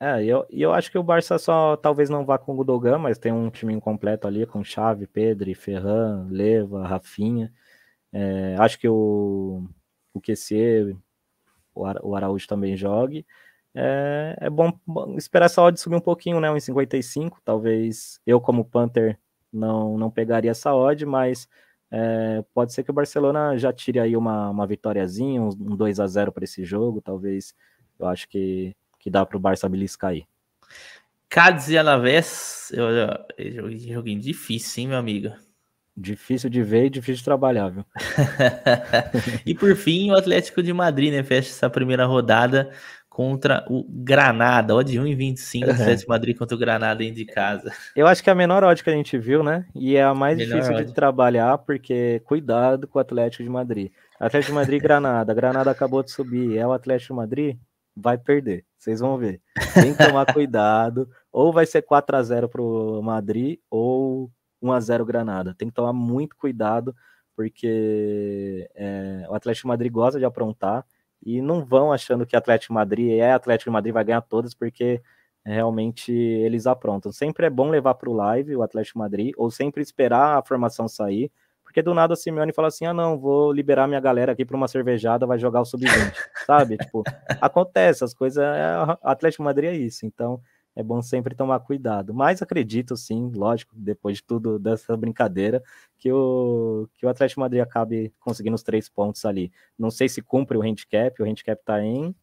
É, e eu, eu acho que o Barça só talvez não vá com o Gudogan, mas tem um time completo ali com Chave, Pedro, Ferran, Leva, Rafinha. É, acho que o, o QC, o Araújo também jogue. É, é bom, bom esperar essa odd subir um pouquinho, né? 1,55. Talvez eu, como Panther, não, não pegaria essa odd, mas é, pode ser que o Barcelona já tire aí uma, uma vitóriazinha, um, 2 a 0 para esse jogo, talvez. Eu acho que, que dá para o Barça beliscar aí. Cádiz e Alavés, eu, joguinho difícil, hein, meu amigo? Difícil de ver e difícil de trabalhar, viu? [LAUGHS] e por fim, o Atlético de Madrid, né? Fecha essa primeira rodada contra o Granada. Odd 1,25, uhum. Atlético Madrid contra o Granada dentro de casa. Eu acho que é a menor odd que a gente viu, né? E é a mais difícil odd. de trabalhar, porque cuidado com o Atlético de Madrid. Atlético de Madrid, Granada. Granada acabou de subir. É o Atlético de Madrid? Vai perder. Vocês vão ver. Tem que tomar cuidado. Ou vai ser 4 a 0 o Madrid, ou 1 a 0 Granada. Tem que tomar muito cuidado, porque é, o Atlético de Madrid gosta de aprontar e não vão achando que Atlético Madrid é Atlético Madrid vai ganhar todas, porque realmente eles aprontam. Sempre é bom levar para o live o Atlético Madrid, ou sempre esperar a formação sair, porque do nada a Simeone fala assim: ah, não, vou liberar minha galera aqui para uma cervejada, vai jogar o sub-20, sabe? [LAUGHS] Tipo, acontece, as coisas. É, Atlético Madrid é isso. Então, é bom sempre tomar cuidado. Mas acredito, sim, lógico, depois de tudo dessa brincadeira, que o, que o Atlético Madrid acabe conseguindo os três pontos ali. Não sei se cumpre o handicap, o handicap está em.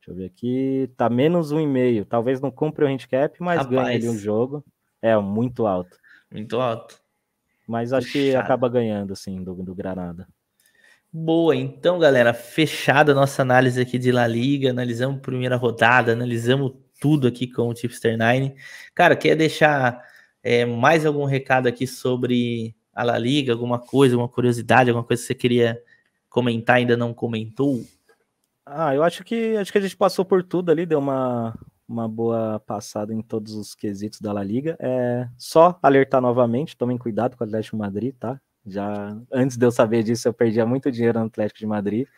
Deixa eu ver aqui, tá menos um e meio. Talvez não cumpre o handicap, mas Rapaz. ganha ali um jogo. É, muito alto. Muito alto. Mas acho Puxado. que acaba ganhando, assim, do, do Granada. Boa, então, galera, fechada a nossa análise aqui de La Liga, analisamos primeira rodada, analisamos tudo aqui com o Tipster 9. Cara, quer deixar é, mais algum recado aqui sobre a La Liga? Alguma coisa, alguma curiosidade, alguma coisa que você queria comentar ainda não comentou? Ah, eu acho que acho que a gente passou por tudo ali, deu uma, uma boa passada em todos os quesitos da La Liga. É só alertar novamente, tomem cuidado com o Atlético Madrid, tá? Já antes de eu saber disso, eu perdia muito dinheiro no Atlético de Madrid,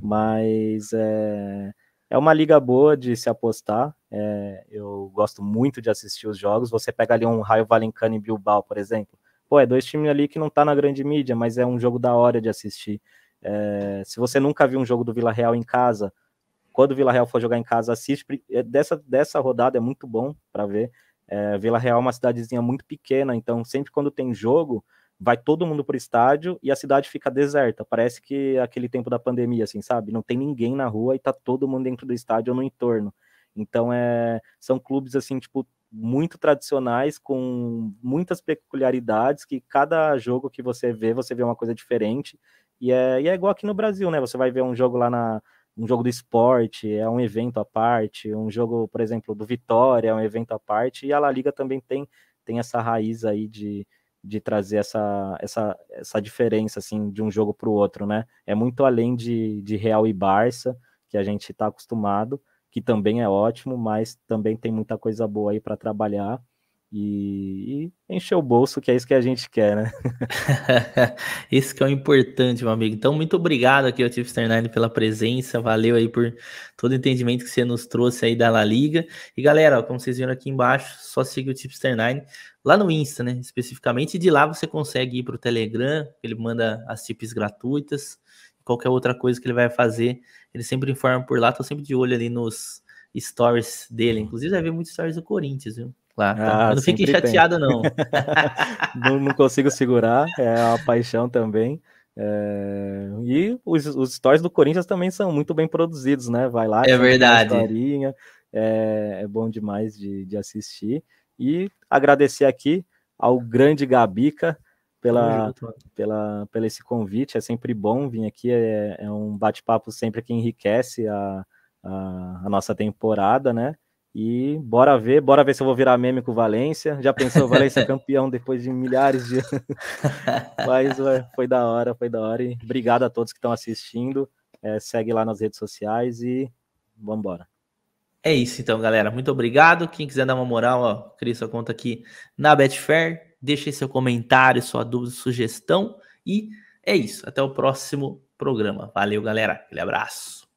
mas é, é uma liga boa de se apostar. É, eu gosto muito de assistir os jogos. Você pega ali um Raio Valencano e Bilbao, por exemplo. Pô, é dois times ali que não tá na grande mídia, mas é um jogo da hora de assistir. É, se você nunca viu um jogo do Vila Real em casa, quando o Vila Real for jogar em casa, assiste. É, dessa, dessa rodada é muito bom para ver. É, Vila Real é uma cidadezinha muito pequena, então sempre quando tem jogo, vai todo mundo pro estádio e a cidade fica deserta. Parece que aquele tempo da pandemia, assim, sabe? Não tem ninguém na rua e tá todo mundo dentro do estádio ou no entorno. Então, é, são clubes, assim, tipo, muito tradicionais, com muitas peculiaridades, que cada jogo que você vê, você vê uma coisa diferente. E é, e é igual aqui no Brasil, né? Você vai ver um jogo lá na. Um jogo do esporte, é um evento à parte. Um jogo, por exemplo, do Vitória, é um evento à parte. E a La Liga também tem, tem essa raiz aí de, de trazer essa, essa, essa diferença assim de um jogo para o outro, né? É muito além de, de Real e Barça, que a gente está acostumado, que também é ótimo, mas também tem muita coisa boa aí para trabalhar e, e encher o bolso, que é isso que a gente quer, né? isso [LAUGHS] que é o importante, meu amigo. Então, muito obrigado aqui ao Tipster Nine pela presença, valeu aí por todo o entendimento que você nos trouxe aí da La Liga. E galera, ó, como vocês viram aqui embaixo, só siga o Tipster Nine lá no Insta, né, especificamente, e de lá você consegue ir para o Telegram, ele manda as tips gratuitas, qualquer outra coisa que ele vai fazer, ele sempre informa por lá, tô sempre de olho ali nos stories dele, inclusive vai ver muitos stories do Corinthians, viu? Ah, não fique chateado, não. [LAUGHS] não. não. consigo segurar, é uma paixão também. É... E os, os stories do Corinthians também são muito bem produzidos, né? Vai lá, é verdade. Historinha, é, é bom demais de, de assistir. E agradecer aqui ao grande Gabica pela, pela, pela esse convite. É sempre bom vir aqui, é, é um bate-papo sempre que enriquece a, a, a, nossa temporada, né? E bora ver, bora ver se eu vou virar meme com o Valência. Já pensou, Valência [LAUGHS] campeão depois de milhares de anos. Mas ué, foi da hora, foi da hora. E obrigado a todos que estão assistindo. É, segue lá nas redes sociais e vamos embora. É isso então, galera. Muito obrigado. Quem quiser dar uma moral, ó, cria sua conta aqui na Betfair. Deixe seu comentário, sua dúvida, sugestão. E é isso. Até o próximo programa. Valeu, galera. Aquele abraço.